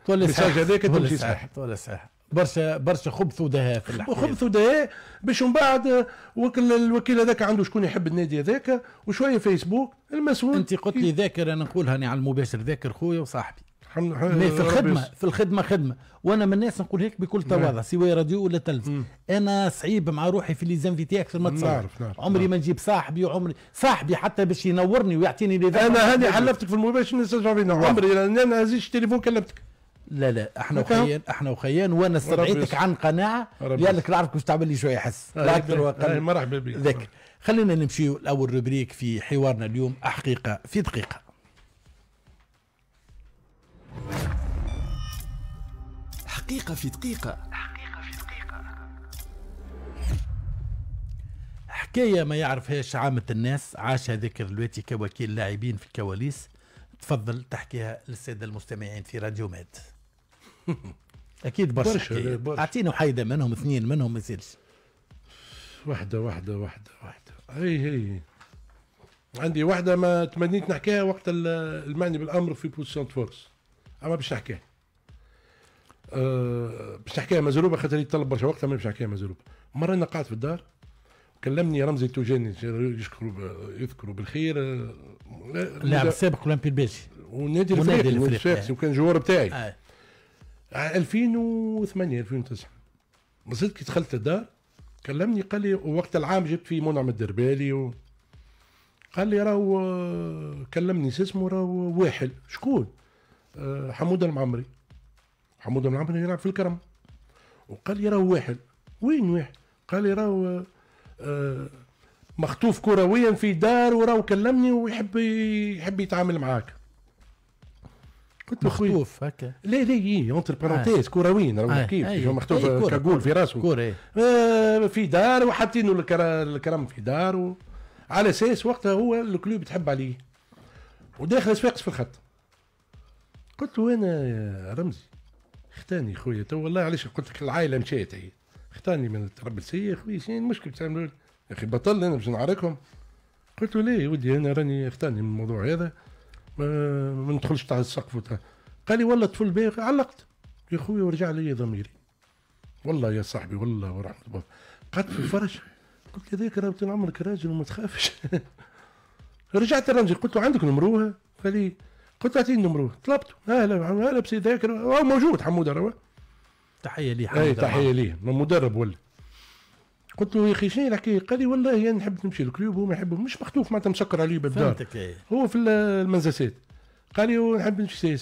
المساج هذاك تمشي صحيح تولي صحيح برشا برشا خبث ودهاء في الحكايه وخبث ودهاء باش من بعد وكل الوكيل هذاك عنده شكون يحب النادي هذاك وشويه فيسبوك المسؤول انت قلت لي ذاكر انا نقولها انا يعني على المباشر ذاكر خويا وصاحبي مي في الخدمه في الخدمه خدمه وانا من الناس نقول هيك بكل نعم. تواضع سواء راديو ولا تلفزيون انا صعيب مع روحي في ليزانفيتي اكثر ما تصور نعرف نعرف عمري ما نجيب صاحبي وعمري صاحبي حتى باش ينورني ويعطيني انا هاني حلفتك في المباشر نستجمع فينا عمري انا ما هزيتش التليفون كلمتك لا لا احنا وخيان احنا وخيان وانا استدعيتك عن قناعه قال لك نعرفك باش تعمل لي شويه حس اكثر واقل مرحبا بك خلينا نمشي الاول روبريك في حوارنا اليوم حقيقه في دقيقه حقيقة في دقيقة حقيقة في دقيقة حكاية ما يعرفهاش عامة الناس عاش ذكر الواتي كوكيل لاعبين في الكواليس تفضل تحكيها للسادة المستمعين في راديو ماد أكيد برشا برشا أعطينا حيدة منهم اثنين منهم ما واحدة واحدة واحدة واحدة أي هي عندي واحدة ما تمنيت نحكيها وقت المعني بالأمر في بوزيسيون فورس اما باش نحكيها أه باش نحكيها مزروبه خاطر يطلب برشا وقت اما باش نحكيها مزروبه مره انا قاعد في الدار كلمني رمزي التوجاني يشكروا يذكر بالخير اللاعب أه، السابق اولمبي البيجي ونادي الفريق ونادي الفريق آه. وكان جوار بتاعي آه. 2008 2009 ما زلت كي دخلت الدار كلمني قال لي وقت العام جبت فيه منعم الدربالي و... قال لي راهو آه، كلمني اسمه راهو واحل شكون؟ آه، حموده المعمري حموده المعمري يلعب في الكرم وقال لي راهو واحد وين واحد قال لي راهو آه، آه، مخطوف كرويا في دار وراه كلمني ويحب يحب يتعامل معاك قلت له مخطوف هكا لا لا اي اونتر بارونتيز آه. آه. كيف مخطوف أيوه. أيوه، كقول في راسه كوري إيه. آه في دار وحاطينه الكرم في دار و... على اساس وقتها هو الكلوب تحب عليه وداخل سويقس في الخط قلت له انا يا رمزي اختاني خويا تو والله علاش قلت لك العائله مشات هي اختاني من التربلسيه يا خويا شنو المشكل تعملوا يا اخي بطل انا باش نعاركهم قلت له ليه ودي انا راني اختاني من الموضوع هذا ما, ندخلش تاع السقف وتاع قال لي والله طفل بيه علقت يا خويا ورجع لي ضميري والله يا صاحبي والله ورحمه الله قعدت في الفرش قلت له ذاك راه عمرك راجل وما تخافش رجعت الرمزي قلت له عندك نمروها قال لي قلت له اعطيني نمره طلبته اهلا اهلا بسيد ذاكر هو موجود حموده روا تحيه ليه حمود اي تحيه ليه مدرب ولا قلت له يا اخي شنو الحكايه؟ قال لي والله انا يعني نحب نمشي للكلوب وما يحبه مش مخطوف معناتها مسكر عليه بالدار فهمتك إيه. هو في المنزسات قال لي نحب نمشي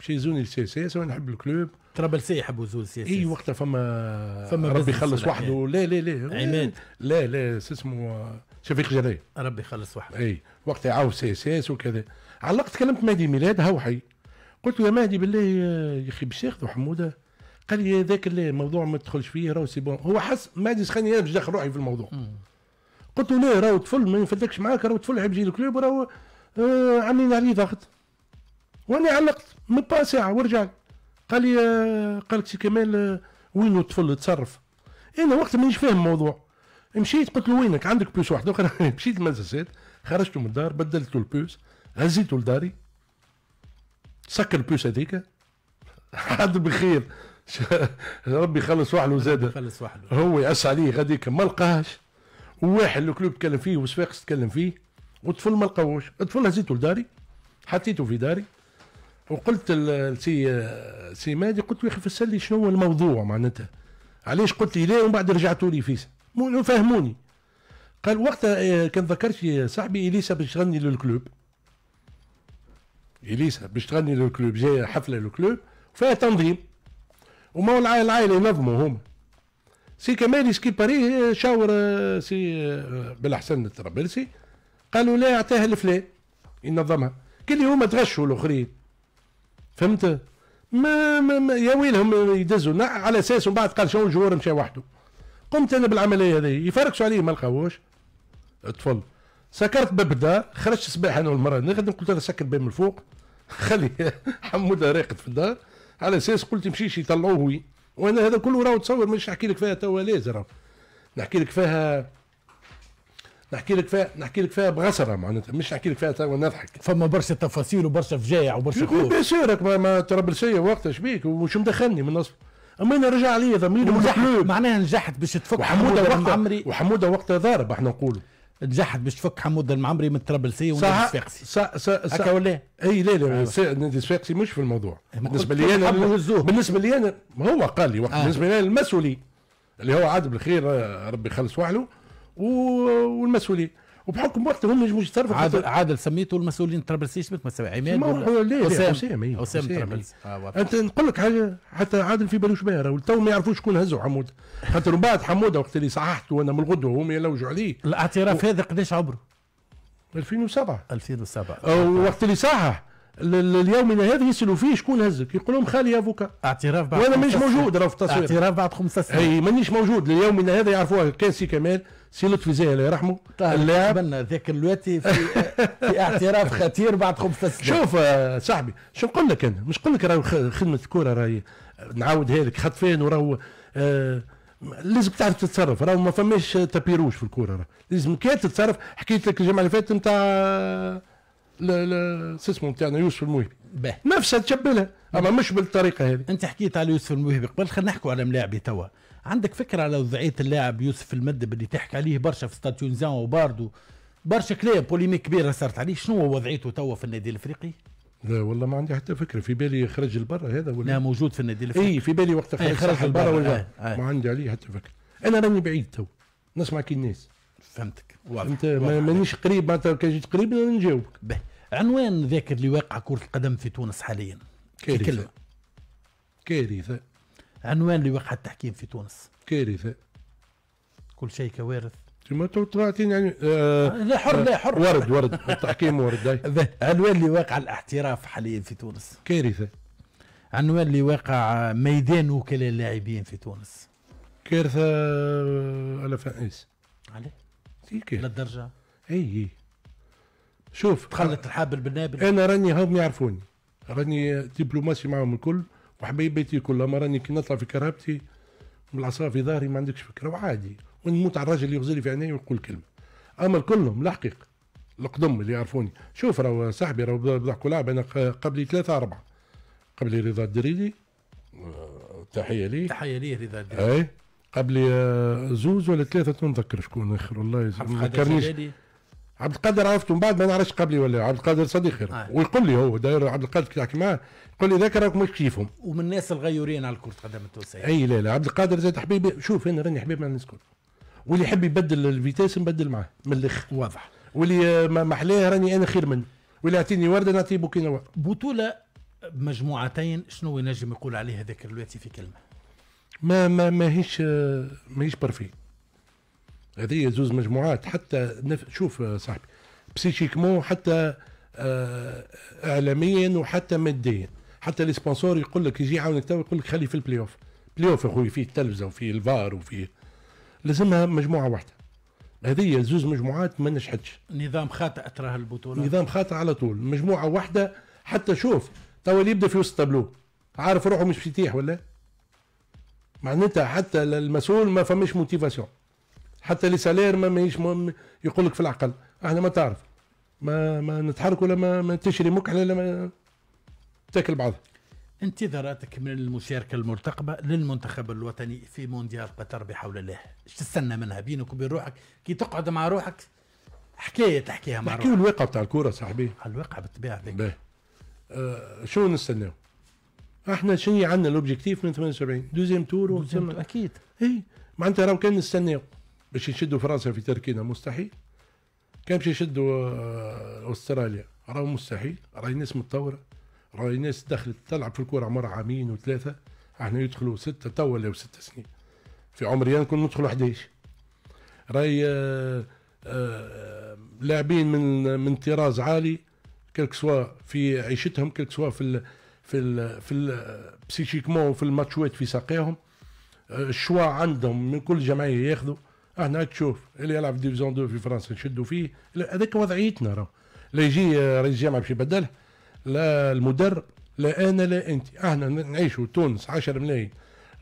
شي زوني سي سي اس ونحب الكلوب ترابل سي يحبوا زون سي اس اي وقتها فما فما ربي يخلص وحده يعني. لا لا لا عماد لا لا اسمه شفيق جلال ربي يخلص وحده اي وقتها يعاود سي اس اس وكذا علقت كلمت مهدي ميلاد هاو حي قلت له يا مهدي بالله يا اخي باش ياخذوا حموده قال لي ذاك اللي الموضوع ما تدخلش فيه راهو سي بون هو حس مهدي سخاني انا باش داخل روحي في الموضوع قلت له لا راهو طفل ما ينفذكش معاك راهو يحب يجي للكلوب راهو آه عاملين عليه ضغط وانا علقت من با ساعه ورجع قال لي آه قال لك سي كمال آه وين الطفل تصرف إيه، انا وقت مانيش فاهم الموضوع مشيت قلت له وينك عندك بوس واحده اخرى مشيت المزازات خرجت من الدار بدلت له البوس هزيته لداري سكر البوس هذيك عاد بخير ربي يخلص واحد زاد يخلص هو يأس عليه غاديك ما لقاهش وواحد الكلوب تكلم فيه وصفاقس تكلم فيه وطفل ما لقاهوش الطفل هزيته لداري حطيته في داري وقلت لسي سي مادي قلت له يا اخي فسر لي شنو هو الموضوع معناتها علاش قلت لي لا ومن بعد رجعتوا لي فيس فهموني قال وقتها آه، كان ذكرت صاحبي اليسا باش تغني للكلوب اليسا باش تغني لو كلوب جايه حفله لو كلوب فيها تنظيم وما العائله ينظموا هما سي كمالي سكي باري شاور آه، سي آه، بالاحسن الطرابلسي قالوا لا اعطيها لفلان ينظمها كل هما تغشوا الاخرين فهمت ما, ما, ما يا ويلهم يدزوا على اساس ومن بعد قال شو الجوار مشى وحده قمت انا بالعمليه هذه يفركسوا عليه ما لقاوش الطفل سكرت باب الدار خرجت صباح انا والمراه نخدم قلت هذا سكر باب من الفوق خلي حمودة راقد في الدار على اساس قلت يمشيش يطلعوه وي وانا هذا كله راهو تصور مش نحكي لك فيها توا لازر نحكي لك فيها نحكي لك فيها نحكي لك فيها بغسره معناتها مش نحكي لك فيها توا نضحك فما برشا تفاصيل وبرشا فجايع وبرشا خوف بيان سور ما, ما تربل شيء وقتها شبيك وش مدخلني من نصف اما انا رجع عليا ضميري معناها نجحت باش تفك حموده وقتها وحموده وقتها ضارب احنا نقولوا نجحت باش تفك حمود المعمري من الترابلسي ونادي الصفاقسي صح صح هكا ولا إيه؟ اي لا لا أيوة. نادي الصفاقسي مش في الموضوع إيه، بالنسبه لي انا آه. بالنسبه لي انا هو قال لي وقت آه. بالنسبه لي المسؤولي اللي هو عاد بالخير آه، ربي يخلص وحده والمسؤولين وبحكم وقت هم مش مش عادل عادل سميته المسؤولين طرابلسيش اسمك ما سمي عماد ولا لا اسامه اسامه اسامه انت نقول لك حاجه حتى عادل في بالوش بها تو ما يعرفوش شكون هزوا حمود خاطر من بعد حموده وقت اللي صححته وانا من الغدوه هم يلوجوا عليه الاعتراف هذا قداش عمره؟ 2007 2007 وقت اللي صحح ليومنا هذا يسالوا فيه شكون هزك يقول لهم خالي افوكا اعتراف بعد وانا مانيش موجود راه في التصوير اعتراف بعد خمسة سنين اي مانيش موجود ليومنا هذا يعرفوها كاسي كمال سي لطفي زي الله يرحمه طيب، اللاعب ذاك الوقت في, في اعتراف خطير بعد خمسة سنين شوف آه، صاحبي شو نقول لك انا مش نقول لك راهو خدمه الكوره راهي نعاود هذيك خطفين وراهو آه، لازم تعرف تتصرف راهو ما فماش تابيروش في الكوره راه لازم كي تتصرف حكيت لك الجمعه اللي فاتت نتاع شو اسمه نتاعنا يوسف الموهبي نفسها تشبلها اما مش بالطريقه هذه انت حكيت على يوسف الموهبي قبل خلينا نحكوا على ملاعبي توا عندك فكره على وضعيه اللاعب يوسف المدب اللي تحكي عليه برشا في ستاد تونزان وباردو برشا كلام بوليميك كبيره صارت عليه شنو وضعيته توا في النادي الافريقي؟ لا والله ما عندي حتى فكره في بالي خرج لبرا هذا ولا لا موجود في النادي الافريقي اي في بالي وقت إيه، خرج, خرج لبرا ولا آه. آه. ما عندي عليه حتى فكره انا راني بعيد تو نسمع كي الناس فهمتك واضح انت مانيش قريب معناتها كان قريب نجاوبك عنوان ذاكر اللي واقع كره القدم في تونس حاليا كارثه كارثه عنوان لواقع التحكيم في تونس كارثه كل شيء كوارث ما تعطيني يعني آه لا حر آه، لا حر ورد ورد التحكيم ورد عنوان لواقع الاحتراف حاليا في تونس كارثه عنوان لواقع ميدان وكلاء اللاعبين في تونس كارثه آه، على فائس عليه للدرجه اي شوف تخلط الحابل بالنابل انا راني هم يعرفوني راني دبلوماسي معهم الكل وحبايب بيتي كلهم راني كي نطلع في كرهبتي بالعصا في ظهري ما عندكش فكره وعادي ونموت على الراجل اللي يغزلي في عيني ويقول كلمه اما كلهم لحقيق القدم اللي يعرفوني شوف راهو صاحبي راهو بضحكوا لعب انا قبلي ثلاثه اربعه قبلي رضا الدريدي آه، تحيه لي تحيه لي رضا الدريدي اي قبلي آه، زوز ولا ثلاثه نذكر شكون اخر والله ما ذكرنيش عبد القادر عرفته من بعد ما نعرفش قبلي ولا عبد القادر صديقي آه. ويقول لي هو داير عبد القادر كي تحكي معاه يقول لي ذاك راك مش كيفهم ومن الناس الغيورين على كره القدم التونسيه اي لا لا عبد القادر زاد حبيبي شوف انا راني حبيبي مع الناس الكل واللي يحب يبدل الفيتاس نبدل معاه من الاخر واضح واللي محلاه راني انا خير منه واللي يعطيني ورده نعطيه بوكينا ورده بطوله بمجموعتين شنو ينجم يقول عليها ذاك الوقت في كلمه ما ما ماهيش ماهيش بارفي هذه زوز مجموعات حتى نف... شوف صاحبي بسيشيكمون حتى آه اعلاميا وحتى ماديا حتى لي سبونسور يقول لك يجي يعاونك تو يقول لك خلي في البلاي اوف بلاي اوف اخوي فيه التلفزه وفيه الفار وفيه لازمها مجموعه واحده هذه زوز مجموعات ما نجحتش نظام خاطئ تراه البطوله نظام خاطئ على طول مجموعه واحده حتى شوف تو اللي يبدا في وسط التابلو عارف روحه مش يتيح ولا معناتها حتى المسؤول ما فماش موتيفاسيون حتى لي سالير ما ماهيش مهم يقول لك في العقل احنا ما تعرف ما ما نتحرك ولا ما, ما تشري مكحله ولا ما تاكل بعضها انتظاراتك من المشاركة المرتقبة للمنتخب الوطني في مونديال قطر بحول الله ايش تستنى منها بينك وبين روحك كي تقعد مع روحك حكاية تحكيها مع روحك الواقع بتاع الكورة صاحبي الواقع بالطبيعة باهي آه شو نستناو احنا شنو عندنا الاوبجيكتيف من 78 دوزيام تور دوزيام اكيد اي معناتها راهو كان نستناو باش يشدوا فرنسا في تركينا مستحيل كان باش يشدوا آه، استراليا راهو مستحيل راهي ناس متطوره راهي ناس دخلت تلعب في الكوره عمرها عامين وثلاثه احنا يدخلوا سته تو ولا ست سنين في عمري انا كنت ندخل 11 راهي آه، آه، لاعبين من من طراز عالي كلك سوا في عيشتهم كلك سوا في الـ في الـ في البسيشيكمون وفي الماتشوات في ساقيهم الشوا عندهم من كل جمعيه ياخذوا احنا تشوف اللي يلعب ديفيزيون 2 في فرنسا نشدوا فيه هذاك وضعيتنا راه لا يجي رئيس الجامعه باش يبدله لا المدرب لا انا لا انت احنا نعيشوا تونس 10 ملايين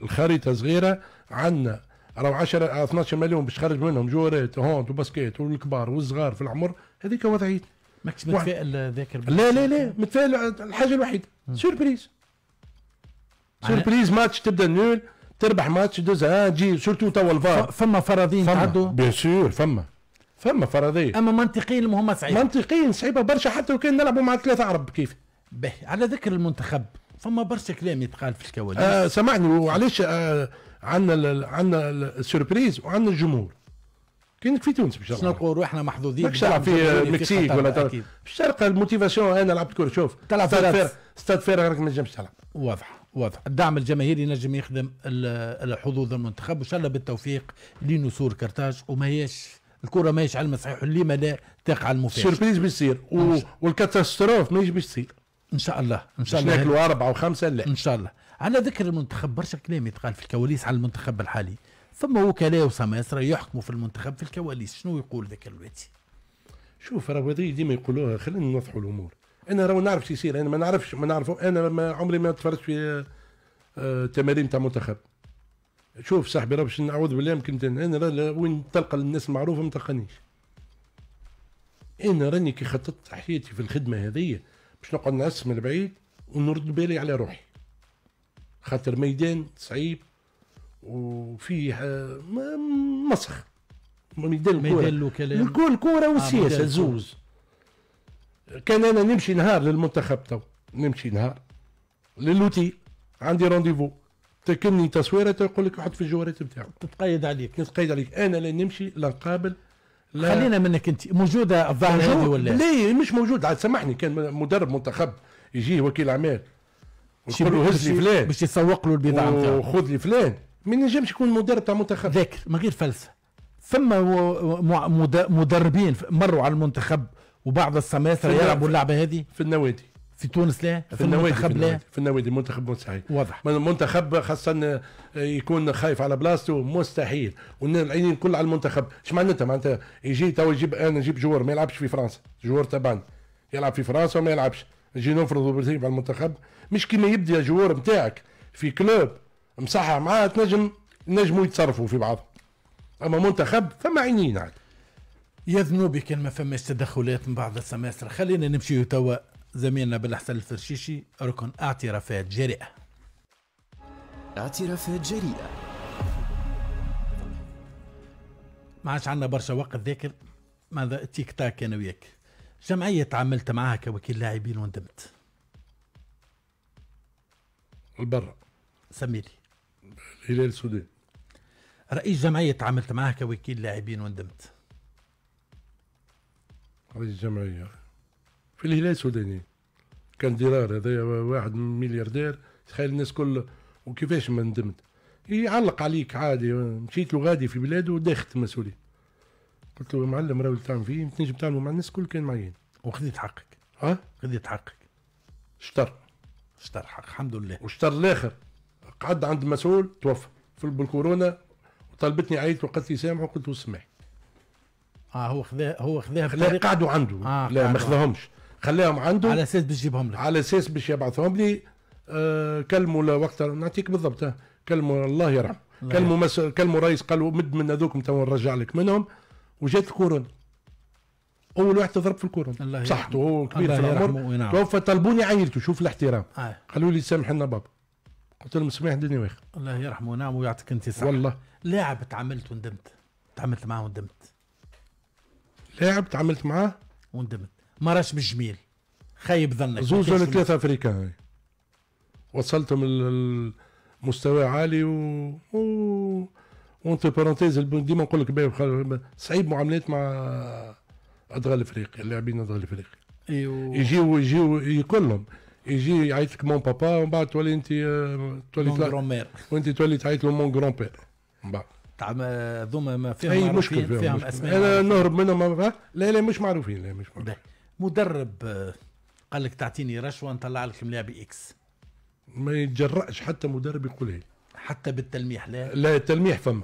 الخريطه صغيره عندنا راهو 10 12 مليون باش تخرج منهم جوريت هونت وباسكيت والكبار والصغار في العمر هذيك وضعيتنا ماكش متفائل ذاكر لا لا لا متفائل الحاجه الوحيده سيربريز سيربريز ماتش تبدا نول تربح ماتش دوز اه جي سورتو توا الفار فما فرضين تعدوا بيان سور فما فما فرضيه اما منطقيا هما صعيبه منطقيا صعيبه برشا حتى لو كان نلعبوا مع ثلاثه عرب كيف به على ذكر المنتخب فما برشا كلام يتقال في الكواليس آه سمعني وعلاش آه عندنا عندنا السربريز وعندنا الجمهور كانك في تونس باش نقولوا احنا محظوظين باش تلعب في المكسيك ولا في الشرق الموتيفاسيون انا لعبت كره شوف تلعب ستاد فير ستاد فير راك ما تنجمش تلعب واضح واضح الدعم الجماهيري ينجم يخدم الحظوظ المنتخب وان شاء الله بالتوفيق لنسور كرتاج وما هيش الكره ماهيش على صحيح اللي ما لا تقع المفاجاه سيربريز بيصير و... والكاتاستروف ماهيش باش تصير ان شاء الله ان شاء الله ناكلوا اربعه وخمسه لا ان شاء الله على ذكر المنتخب برشا كلام يتقال في الكواليس على المنتخب الحالي ثم وكلاء وسماسرة يحكموا في المنتخب في الكواليس شنو يقول ذاك الوقت شوف راه هذه ديما يقولوها خلينا نوضحوا الامور انا راه نعرف شو يصير انا ما نعرفش ما نعرف انا ما عمري ما تفرجت في آه، تمارين تاع منتخب شوف صاحبي راه باش نعوذ بالله يمكن انا وين تلقى الناس المعروفه ما تلقانيش انا راني كي خططت حياتي في الخدمه هذه باش نقعد نعس من بعيد ونرد بالي على روحي خاطر ميدان صعيب وفيه آه، مسخ ميدان الكره الكل الكورة والسياسه آه زوز كان انا نمشي نهار للمنتخب تو نمشي نهار للوتي عندي رونديفو تكني تصويره يقول لك حط في الجوارات نتاعو تتقيد عليك تتقيد عليك انا لا نمشي لا نقابل لا خلينا منك انت موجوده الظاهر هذه ولا لا مش موجود عاد سامحني كان مدرب منتخب يجيه وكيل اعمال ويقول له هز لي فلان باش يسوق له البضاعه نتاعو وخذ لي فلان ما ينجمش يكون مدرب تاع منتخب ذاكر من غير فلسفه ثم مدربين مروا على المنتخب وبعض السماسره يلعبوا اللعبه هذه في النوادي في تونس لا في, في النوادي في النوادي, في النوادي منتخب مستحيل واضح منتخب خاصة آه، يكون خايف على بلاصته مستحيل والعينين كل على المنتخب اش معناتها معناتها يجي تو يجيب انا نجيب جوار ما يلعبش في فرنسا جوار تبعنا يلعب في فرنسا وما يلعبش نجي نفرض على المنتخب مش كيما يبدا جوار نتاعك في كلوب مساحه معاه تنجم نجموا يتصرفوا في بعضهم اما منتخب فما عينين عاد ذنوبي بك ما فماش تدخلات من بعض السماسرة خلينا نمشي توا زميلنا بالحسن الفرشيشي ركن اعترافات جريئة اعترافات جريئة ما عادش عندنا برشا وقت ذاكر ماذا تيك تاك انا وياك جمعية تعاملت معاها كوكيل لاعبين وندمت البرا سميلي هلال السودان رئيس جمعية تعاملت معاه كوكيل لاعبين وندمت رئيس جمعية في الهلال السوداني كان درار هذا واحد ملياردير تخيل الناس كل وكيفاش ما ندمت يعلق عليك عادي مشيت له غادي في بلاده وداخت المسؤولية قلت له معلم راهو اللي تعمل فيه ما تنجم تعمل مع الناس الكل كان معين وخذيت حقك اه خذيت حقك شطر شطر حق الحمد لله وشطر الاخر عدى عند المسؤول توفى في بالكورونا وطلبتني عائلته وقالت لي سامحه قلت له سمح اه هو خذاه هو خذاه لا قعدوا عنده آه لا ما خذاهمش خلاهم عنده على اساس باش يجيبهم لك على اساس باش يبعثهم لي آه كلموا وقتها نعطيك بالضبط آه، كلموا الله يرحمه كلموا مس... كلموا رئيس قالوا مد من هذوكم تو نرجع لك منهم وجات الكورونا اول واحد تضرب في الكورونا صحته هو كبير في العمر توفى طلبوني عائلته شوف الاحترام آه. قالوا لي سامح لنا بابا قلت لهم سميح دنيا واخ الله يرحمه ونعمه ويعطيك انت صح والله لاعب تعاملت وندمت تعاملت معاه وندمت لاعب تعاملت معاه وندمت ما راش بالجميل خيب ظنك زوز ولا ثلاثة افريكان وصلتهم المستوى عالي و, و... وانت بارونتيز ديما نقول لك صعيب معاملات مع ادغال افريقيا اللاعبين ادغال افريقيا ايوه يجيو يجيو كلهم يجي يعيط لك مون بابا ومن بعد تولي انت تولي مون جرون مير وانت تولي تعيط له مون جرون بير من بعد تاع هذوما ما فيهم اي مشكل فيهم, فيهم اسماء انا نهرب منهم لا لا مش معروفين لا مش معروفين مدرب قال لك تعطيني رشوه نطلع لك ملاعب اكس ما يتجرأش حتى مدرب يقول يقولها حتى بالتلميح لا لا التلميح فما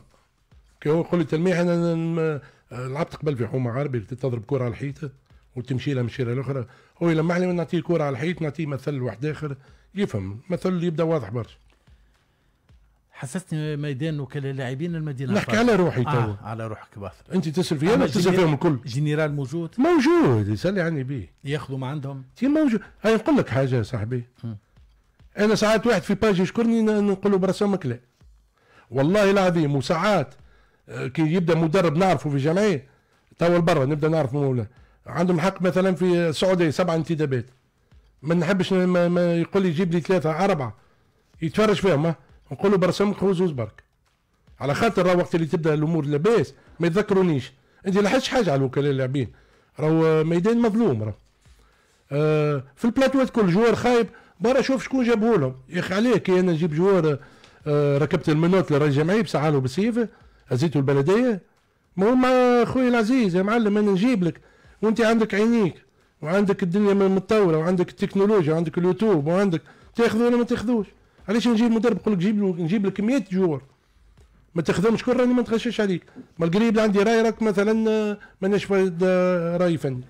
كي هو يقول لي تلميح انا آه، لعبت قبل في حومه عربي تضرب كره على الحيطه وتمشي لها مشيره الاخرى هو يلمح لي نعطيه كوره على الحيط نعطيه مثل لواحد اخر يفهم مثل اللي يبدا واضح برشا حسستني ميدان وكل اللاعبين المدينه نحكي على روحي تو آه على روحك باثر انت تسال فيا انا تسال فيهم الكل جنرال موجود موجود يسالي عني بيه ياخذوا ما عندهم تي موجود هاي نقول لك حاجه يا صاحبي م. انا ساعات واحد في باجي يشكرني نقول له برسمك لا والله العظيم وساعات آه، كي يبدا مدرب نعرفه في جمعيه تو برا نبدا نعرف مولاه عندهم حق مثلا في السعوديه سبع انتدابات ما نحبش ما, ما يقول جيب لي ثلاثه اربعه يتفرج فيهم نقول له برسم خوزوز برك على خاطر راه وقت اللي تبدا الامور لاباس ما يتذكرونيش انت لاحظتش حاجه على الوكلاء اللاعبين راهو ميدان مظلوم راه آه في البلاتوات كل جوار خايب برا شوف شكون جابهولهم لهم يا اخي عليه كي انا نجيب جوار آه ركبت المنوت للرجل الجمعيه بسعاله بسيفه هزيته البلديه ما هو خويا العزيز يا معلم انا نجيب لك وانت عندك عينيك وعندك الدنيا متطوره وعندك التكنولوجيا وعندك اليوتيوب وعندك تاخذ ولا ما تاخذوش علاش نجيب مدرب يقول لك جيب نجيب لك 100 جوار ما تاخذهمش كل راني ما نتغشش عليك ما القريب اللي عندي راي راك مثلا آه، ماناش راي فني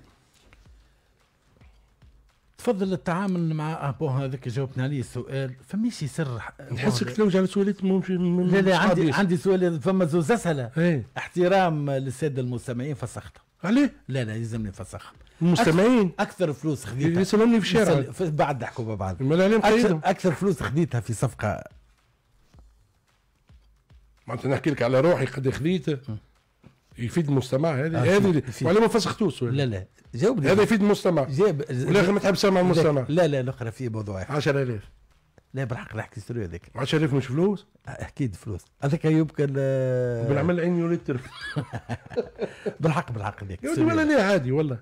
تفضل التعامل مع ابو هذاك جاوبنا عليه السؤال فماش سر نحسك تلوج على سؤالات لا لا عندي عندي سؤال فما زوز اسئله إيه. احترام للساده المستمعين فسخته عليه؟ لا لا يلزمني نفسخ المستمعين اكثر فلوس خذيتها يسلمني في الشارع بعد ضحكوا ببعض أكثر, اكثر فلوس خذيتها في صفقه معناتها نحكي لك على روحي قد خذيتها يفيد المستمع هذه آه، هذه ولا ما فسختوش لا لا جاوبني هذا يفيد المستمع جاوب الاخر ما تحب تسمع المستمع لا لا الاخرى في موضوع 10000 لا بالحق نحكي يشتروا هذاك ما شريف مش فلوس اكيد فلوس هذاك يمكن آه، بالعمل عين يوليد ترف بالحق بالحق هذاك ولا لا عادي والله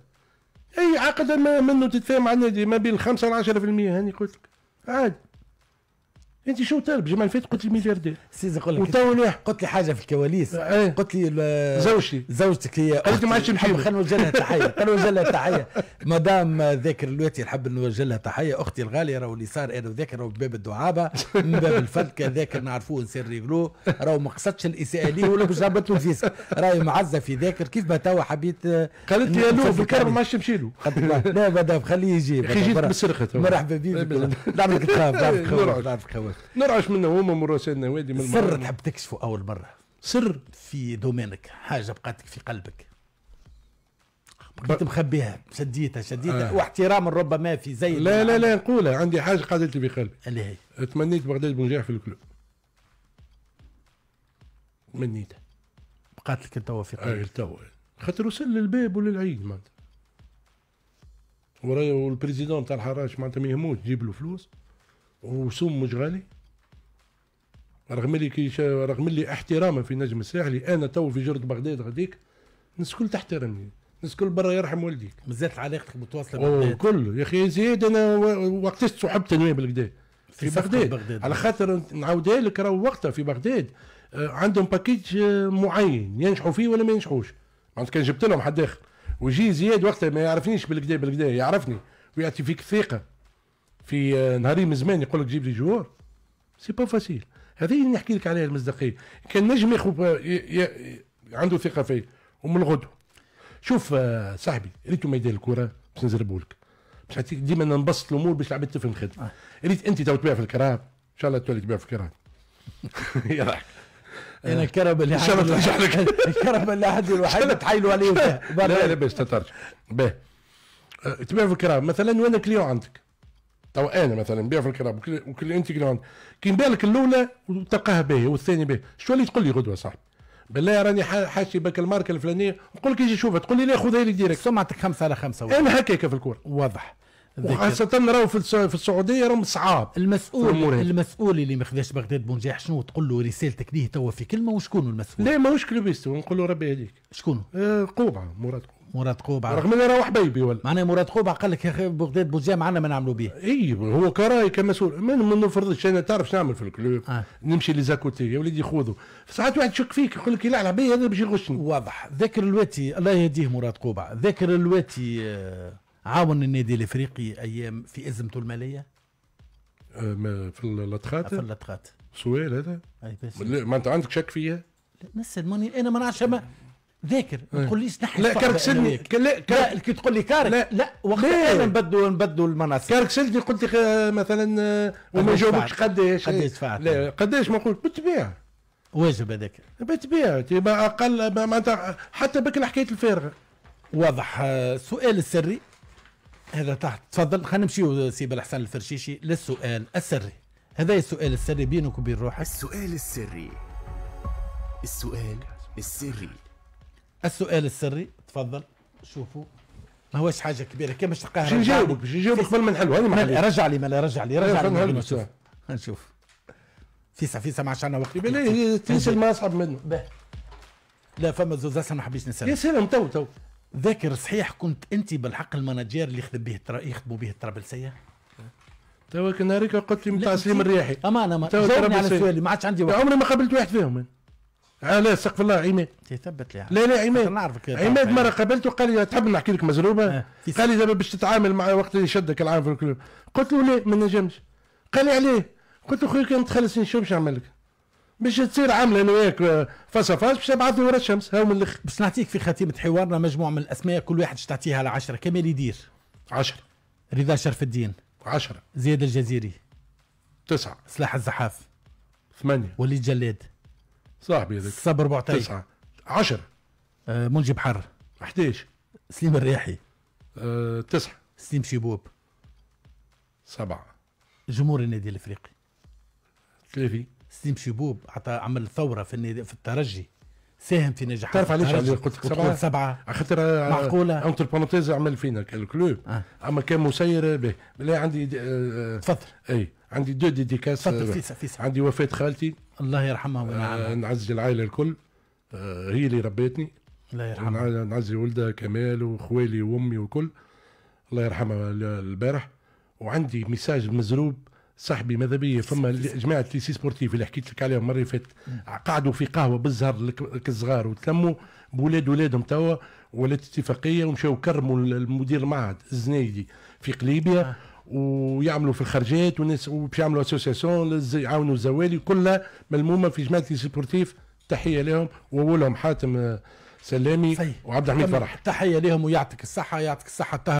اي عقد ما منه تتفاهم عن ما بين 5 ل 10% هاني قلت لك عادي انت شو طالب جمال فات قلت لي ملياردير سيدي نقول لك وتوليح. قلت لي حاجه في الكواليس آه، إيه. قلت لي زوجتي زوجتك هي قلت ما عادش نحب خلينا نوجه لها تحيه خلينا نوجه لها تحيه مدام ذاكر الواتي نحب نوجه لها تحيه اختي الغاليه راهو اللي صار انا وذاكر راهو باب الدعابه من باب الفضل ذاكر نعرفوه نسير ريغلو راهو ما قصدش الاساءه ليه ولا باش له فيسك راهي معزه في ذاكر كيف ما توا حبيت قالت لي الو بالكرم ما نمشي له لا مدام خليه يجي مرحبا بك طيب. نعمل تخاف نعمل كتاب تخاف نرعش منه هما سيدنا وادي من سر تحب تكشفه اول مره سر في دومينك حاجه بقاتك في قلبك بقيت مخبيها شديتها شديتها آه. واحتراما ربما في زي لا لا لا نقولها عندي حاجه قاتلت في قلبي اللي هي تمنيت بغداد بنجاح في الكلوب تمنيتها بقاتلك لك توا في قلبك آه توا خاطر وصل للباب وللعيد معناتها ورايا والبريزيدون تاع الحراج معناتها ما يهموش جيب له فلوس وسوم مجغاني رغم اللي كي رغم اللي احتراما في نجم الساحلي انا تو في جرد بغداد غديك الناس الكل تحترمني الناس الكل برا يرحم والديك مازالت علاقتك متواصله بغداد كله يا اخي زياد انا وقتاش صحبت انا بالكدا في بغداد. بغداد على خاطر نعاودها لك راه وقتها في بغداد آه، عندهم باكيج آه، معين ينجحوا فيه ولا ما ينجحوش معناتها كان جبت لهم حد اخر ويجي زياد وقتها ما يعرفنيش بالكدا بالكدا يعرفني ويعطي فيك ثقه في آه، نهاري من زمان يقول لك جيب لي جوار سي با فاسيل هذه اللي نحكي لك عليها المصداقيه كان نجم يخب عنده ثقه فيه ومن الغدو شوف آه، صاحبي ريتو ميدان الكره باش نزربوا لك باش نعطيك ديما نبسط الامور باش العباد تفهم خدمه آه. ريت انت تو تبيع في الكراب ان شاء الله تولي تبيع في الكراب يضحك انا الكرب اللي ان شاء الله ترجع لك الكرب اللي احد الوحيد تحايلوا عليه لا لا باش تترجع باهي تبيع في الكراب مثلا وانا كليون عندك تو انا مثلا نبيع في الكراب وكل انت كي نبيع لك الاولى وتلقاها باهي والثانيه باهي شو اللي تقول لي غدوه صاحبي بالله راني حاشي بك الماركه الفلانيه نقول لك يجي شوفها تقول لي لا خذها لي ديريكت سمعتك خمسه على خمسه انا هكاك في الكوره واضح وخاصة راهو في السعودية راهم صعاب المسؤول المسؤول اللي ما خذاش بغداد بونجاح شنو تقول له رسالتك ليه توا في كلمة وشكون المسؤول؟ لا ماهوش كلوبيستو نقول له ربي يهديك شكون؟ آه قوبعة مراد قوبعة مراد قوبع رغم انه راهو حبيبي ولا معناها مراد قوبع قال لك يا اخي بغداد بوزيا معنا ما نعملوا به اي هو كراي كمسؤول ما نفرضش انا تعرف نعمل في الكلوب آه. نمشي لزاكوتي يا وليدي خوذوا ساعات واحد يشك فيك يقول لك لا بيا هذا باش يغشني واضح ذاكر الواتي الله يهديه مراد قوبع ذاكر الواتي آه، عاون النادي الافريقي ايام في ازمته الماليه آه، في اللطخات في اللطخات سؤال هذا اي بس ما انت عندك شك فيها نسى الموني انا ما نعرفش ذاكر ما إيه. تقوليش نحن لا كركسلني لا كي تقول لي كارك لا لا وقت انا نبدلوا نبدلوا المناصب كركسلتني قلت لك آه، مثلا آه، وما يجاوبكش قداش قداش إيه. دفعت لا قداش ما قلت بالطبيعه واجب هذاك بالطبيعه ما اقل معناتها حتى بك حكايه الفارغه واضح السؤال آه، السري هذا تحت تفضل خلينا نمشيو سي بالحسن الفرشيشي للسؤال السري هذا السؤال السري بينك وبين روحك السؤال السري السؤال السري السؤال السري تفضل شوفوا ما هوش حاجه كبيره كيما شقاها باش نجاوبك باش نجاوبك قبل ما نحلو هذه ما رجع لي ما رجع لي رجع لي نشوف فيسا فيسا ما عادش عندنا وقت تنسى ما اصعب منه بيه. لا فما زوز ما حبيتش نسال سلام تو تو ذاكر صحيح كنت انت بالحق المناجير اللي يخدم به يخدموا به الطرابلسيه تو كان هذيك قلت لي نتاع سليم الرياحي اما انا ما على السؤال ما عادش عندي وقت عمري ما قابلت واحد فيهم لا استغفر الله عماد تثبت لي لا لا عماد نعرفك عماد مره قابلته قال لي تحب نحكي لك مزروبه آه. قال لي دابا باش تتعامل مع وقت اللي شدك العام في الكلوب قلت له لا ما نجمش قال لي عليه قلت له خويا كان تخلصني شو باش نعمل لك باش تصير عامله انا وياك آه، فاس فاس باش له ورا الشمس هاو من الاخر بس نعطيك في ختيمه حوارنا مجموعه من الاسماء كل واحد تعطيها على 10 كمال يدير 10 رضا شرف الدين 10 زياد الجزيري 9 سلاح الزحاف 8 وليد جلاد صاحبي هذاك صبر بعتي تسعة 10 آه، منجي بحر 11 سليم الرياحي آه تسعة سليم شيبوب سبعة جمهور النادي الافريقي تلافي سليم شيبوب عطى عمل ثوره في النادي في الترجي ساهم في نجاح تعرف علاش قلت لك سبعه سبعه خاطر آه، معقوله اونتر بونتيز عمل فينا الكلوب آه. اما كان مسير به لا عندي تفضل اي عندي دو ديديكاس فيسا فيسا عندي وفاه خالتي الله يرحمها ويرحمها آه نعزي العائله الكل آه هي اللي ربيتني الله يرحمها نعزي ولدها كمال وخوالي وامي والكل الله يرحمها البارح وعندي ميساج مزروب صاحبي ماذا بيا فما جماعه ليسي سبورتيف اللي حكيت لك عليهم مره فاتت قعدوا في قهوه بالزهر الصغار وتلموا بولاد ولادهم توا ولات اتفاقيه ومشاو كرموا المدير المعهد الزنايدي في آه. ويعملوا في الخرجات وناس وباش يعملوا اسوسيسيون يعاونوا الزوالي كلها ملمومه في جماعه سبورتيف تحيه لهم وولهم حاتم آه، سلامي وعبد الحميد فرح تحيه لهم ويعطيك الصحه يعطيك الصحه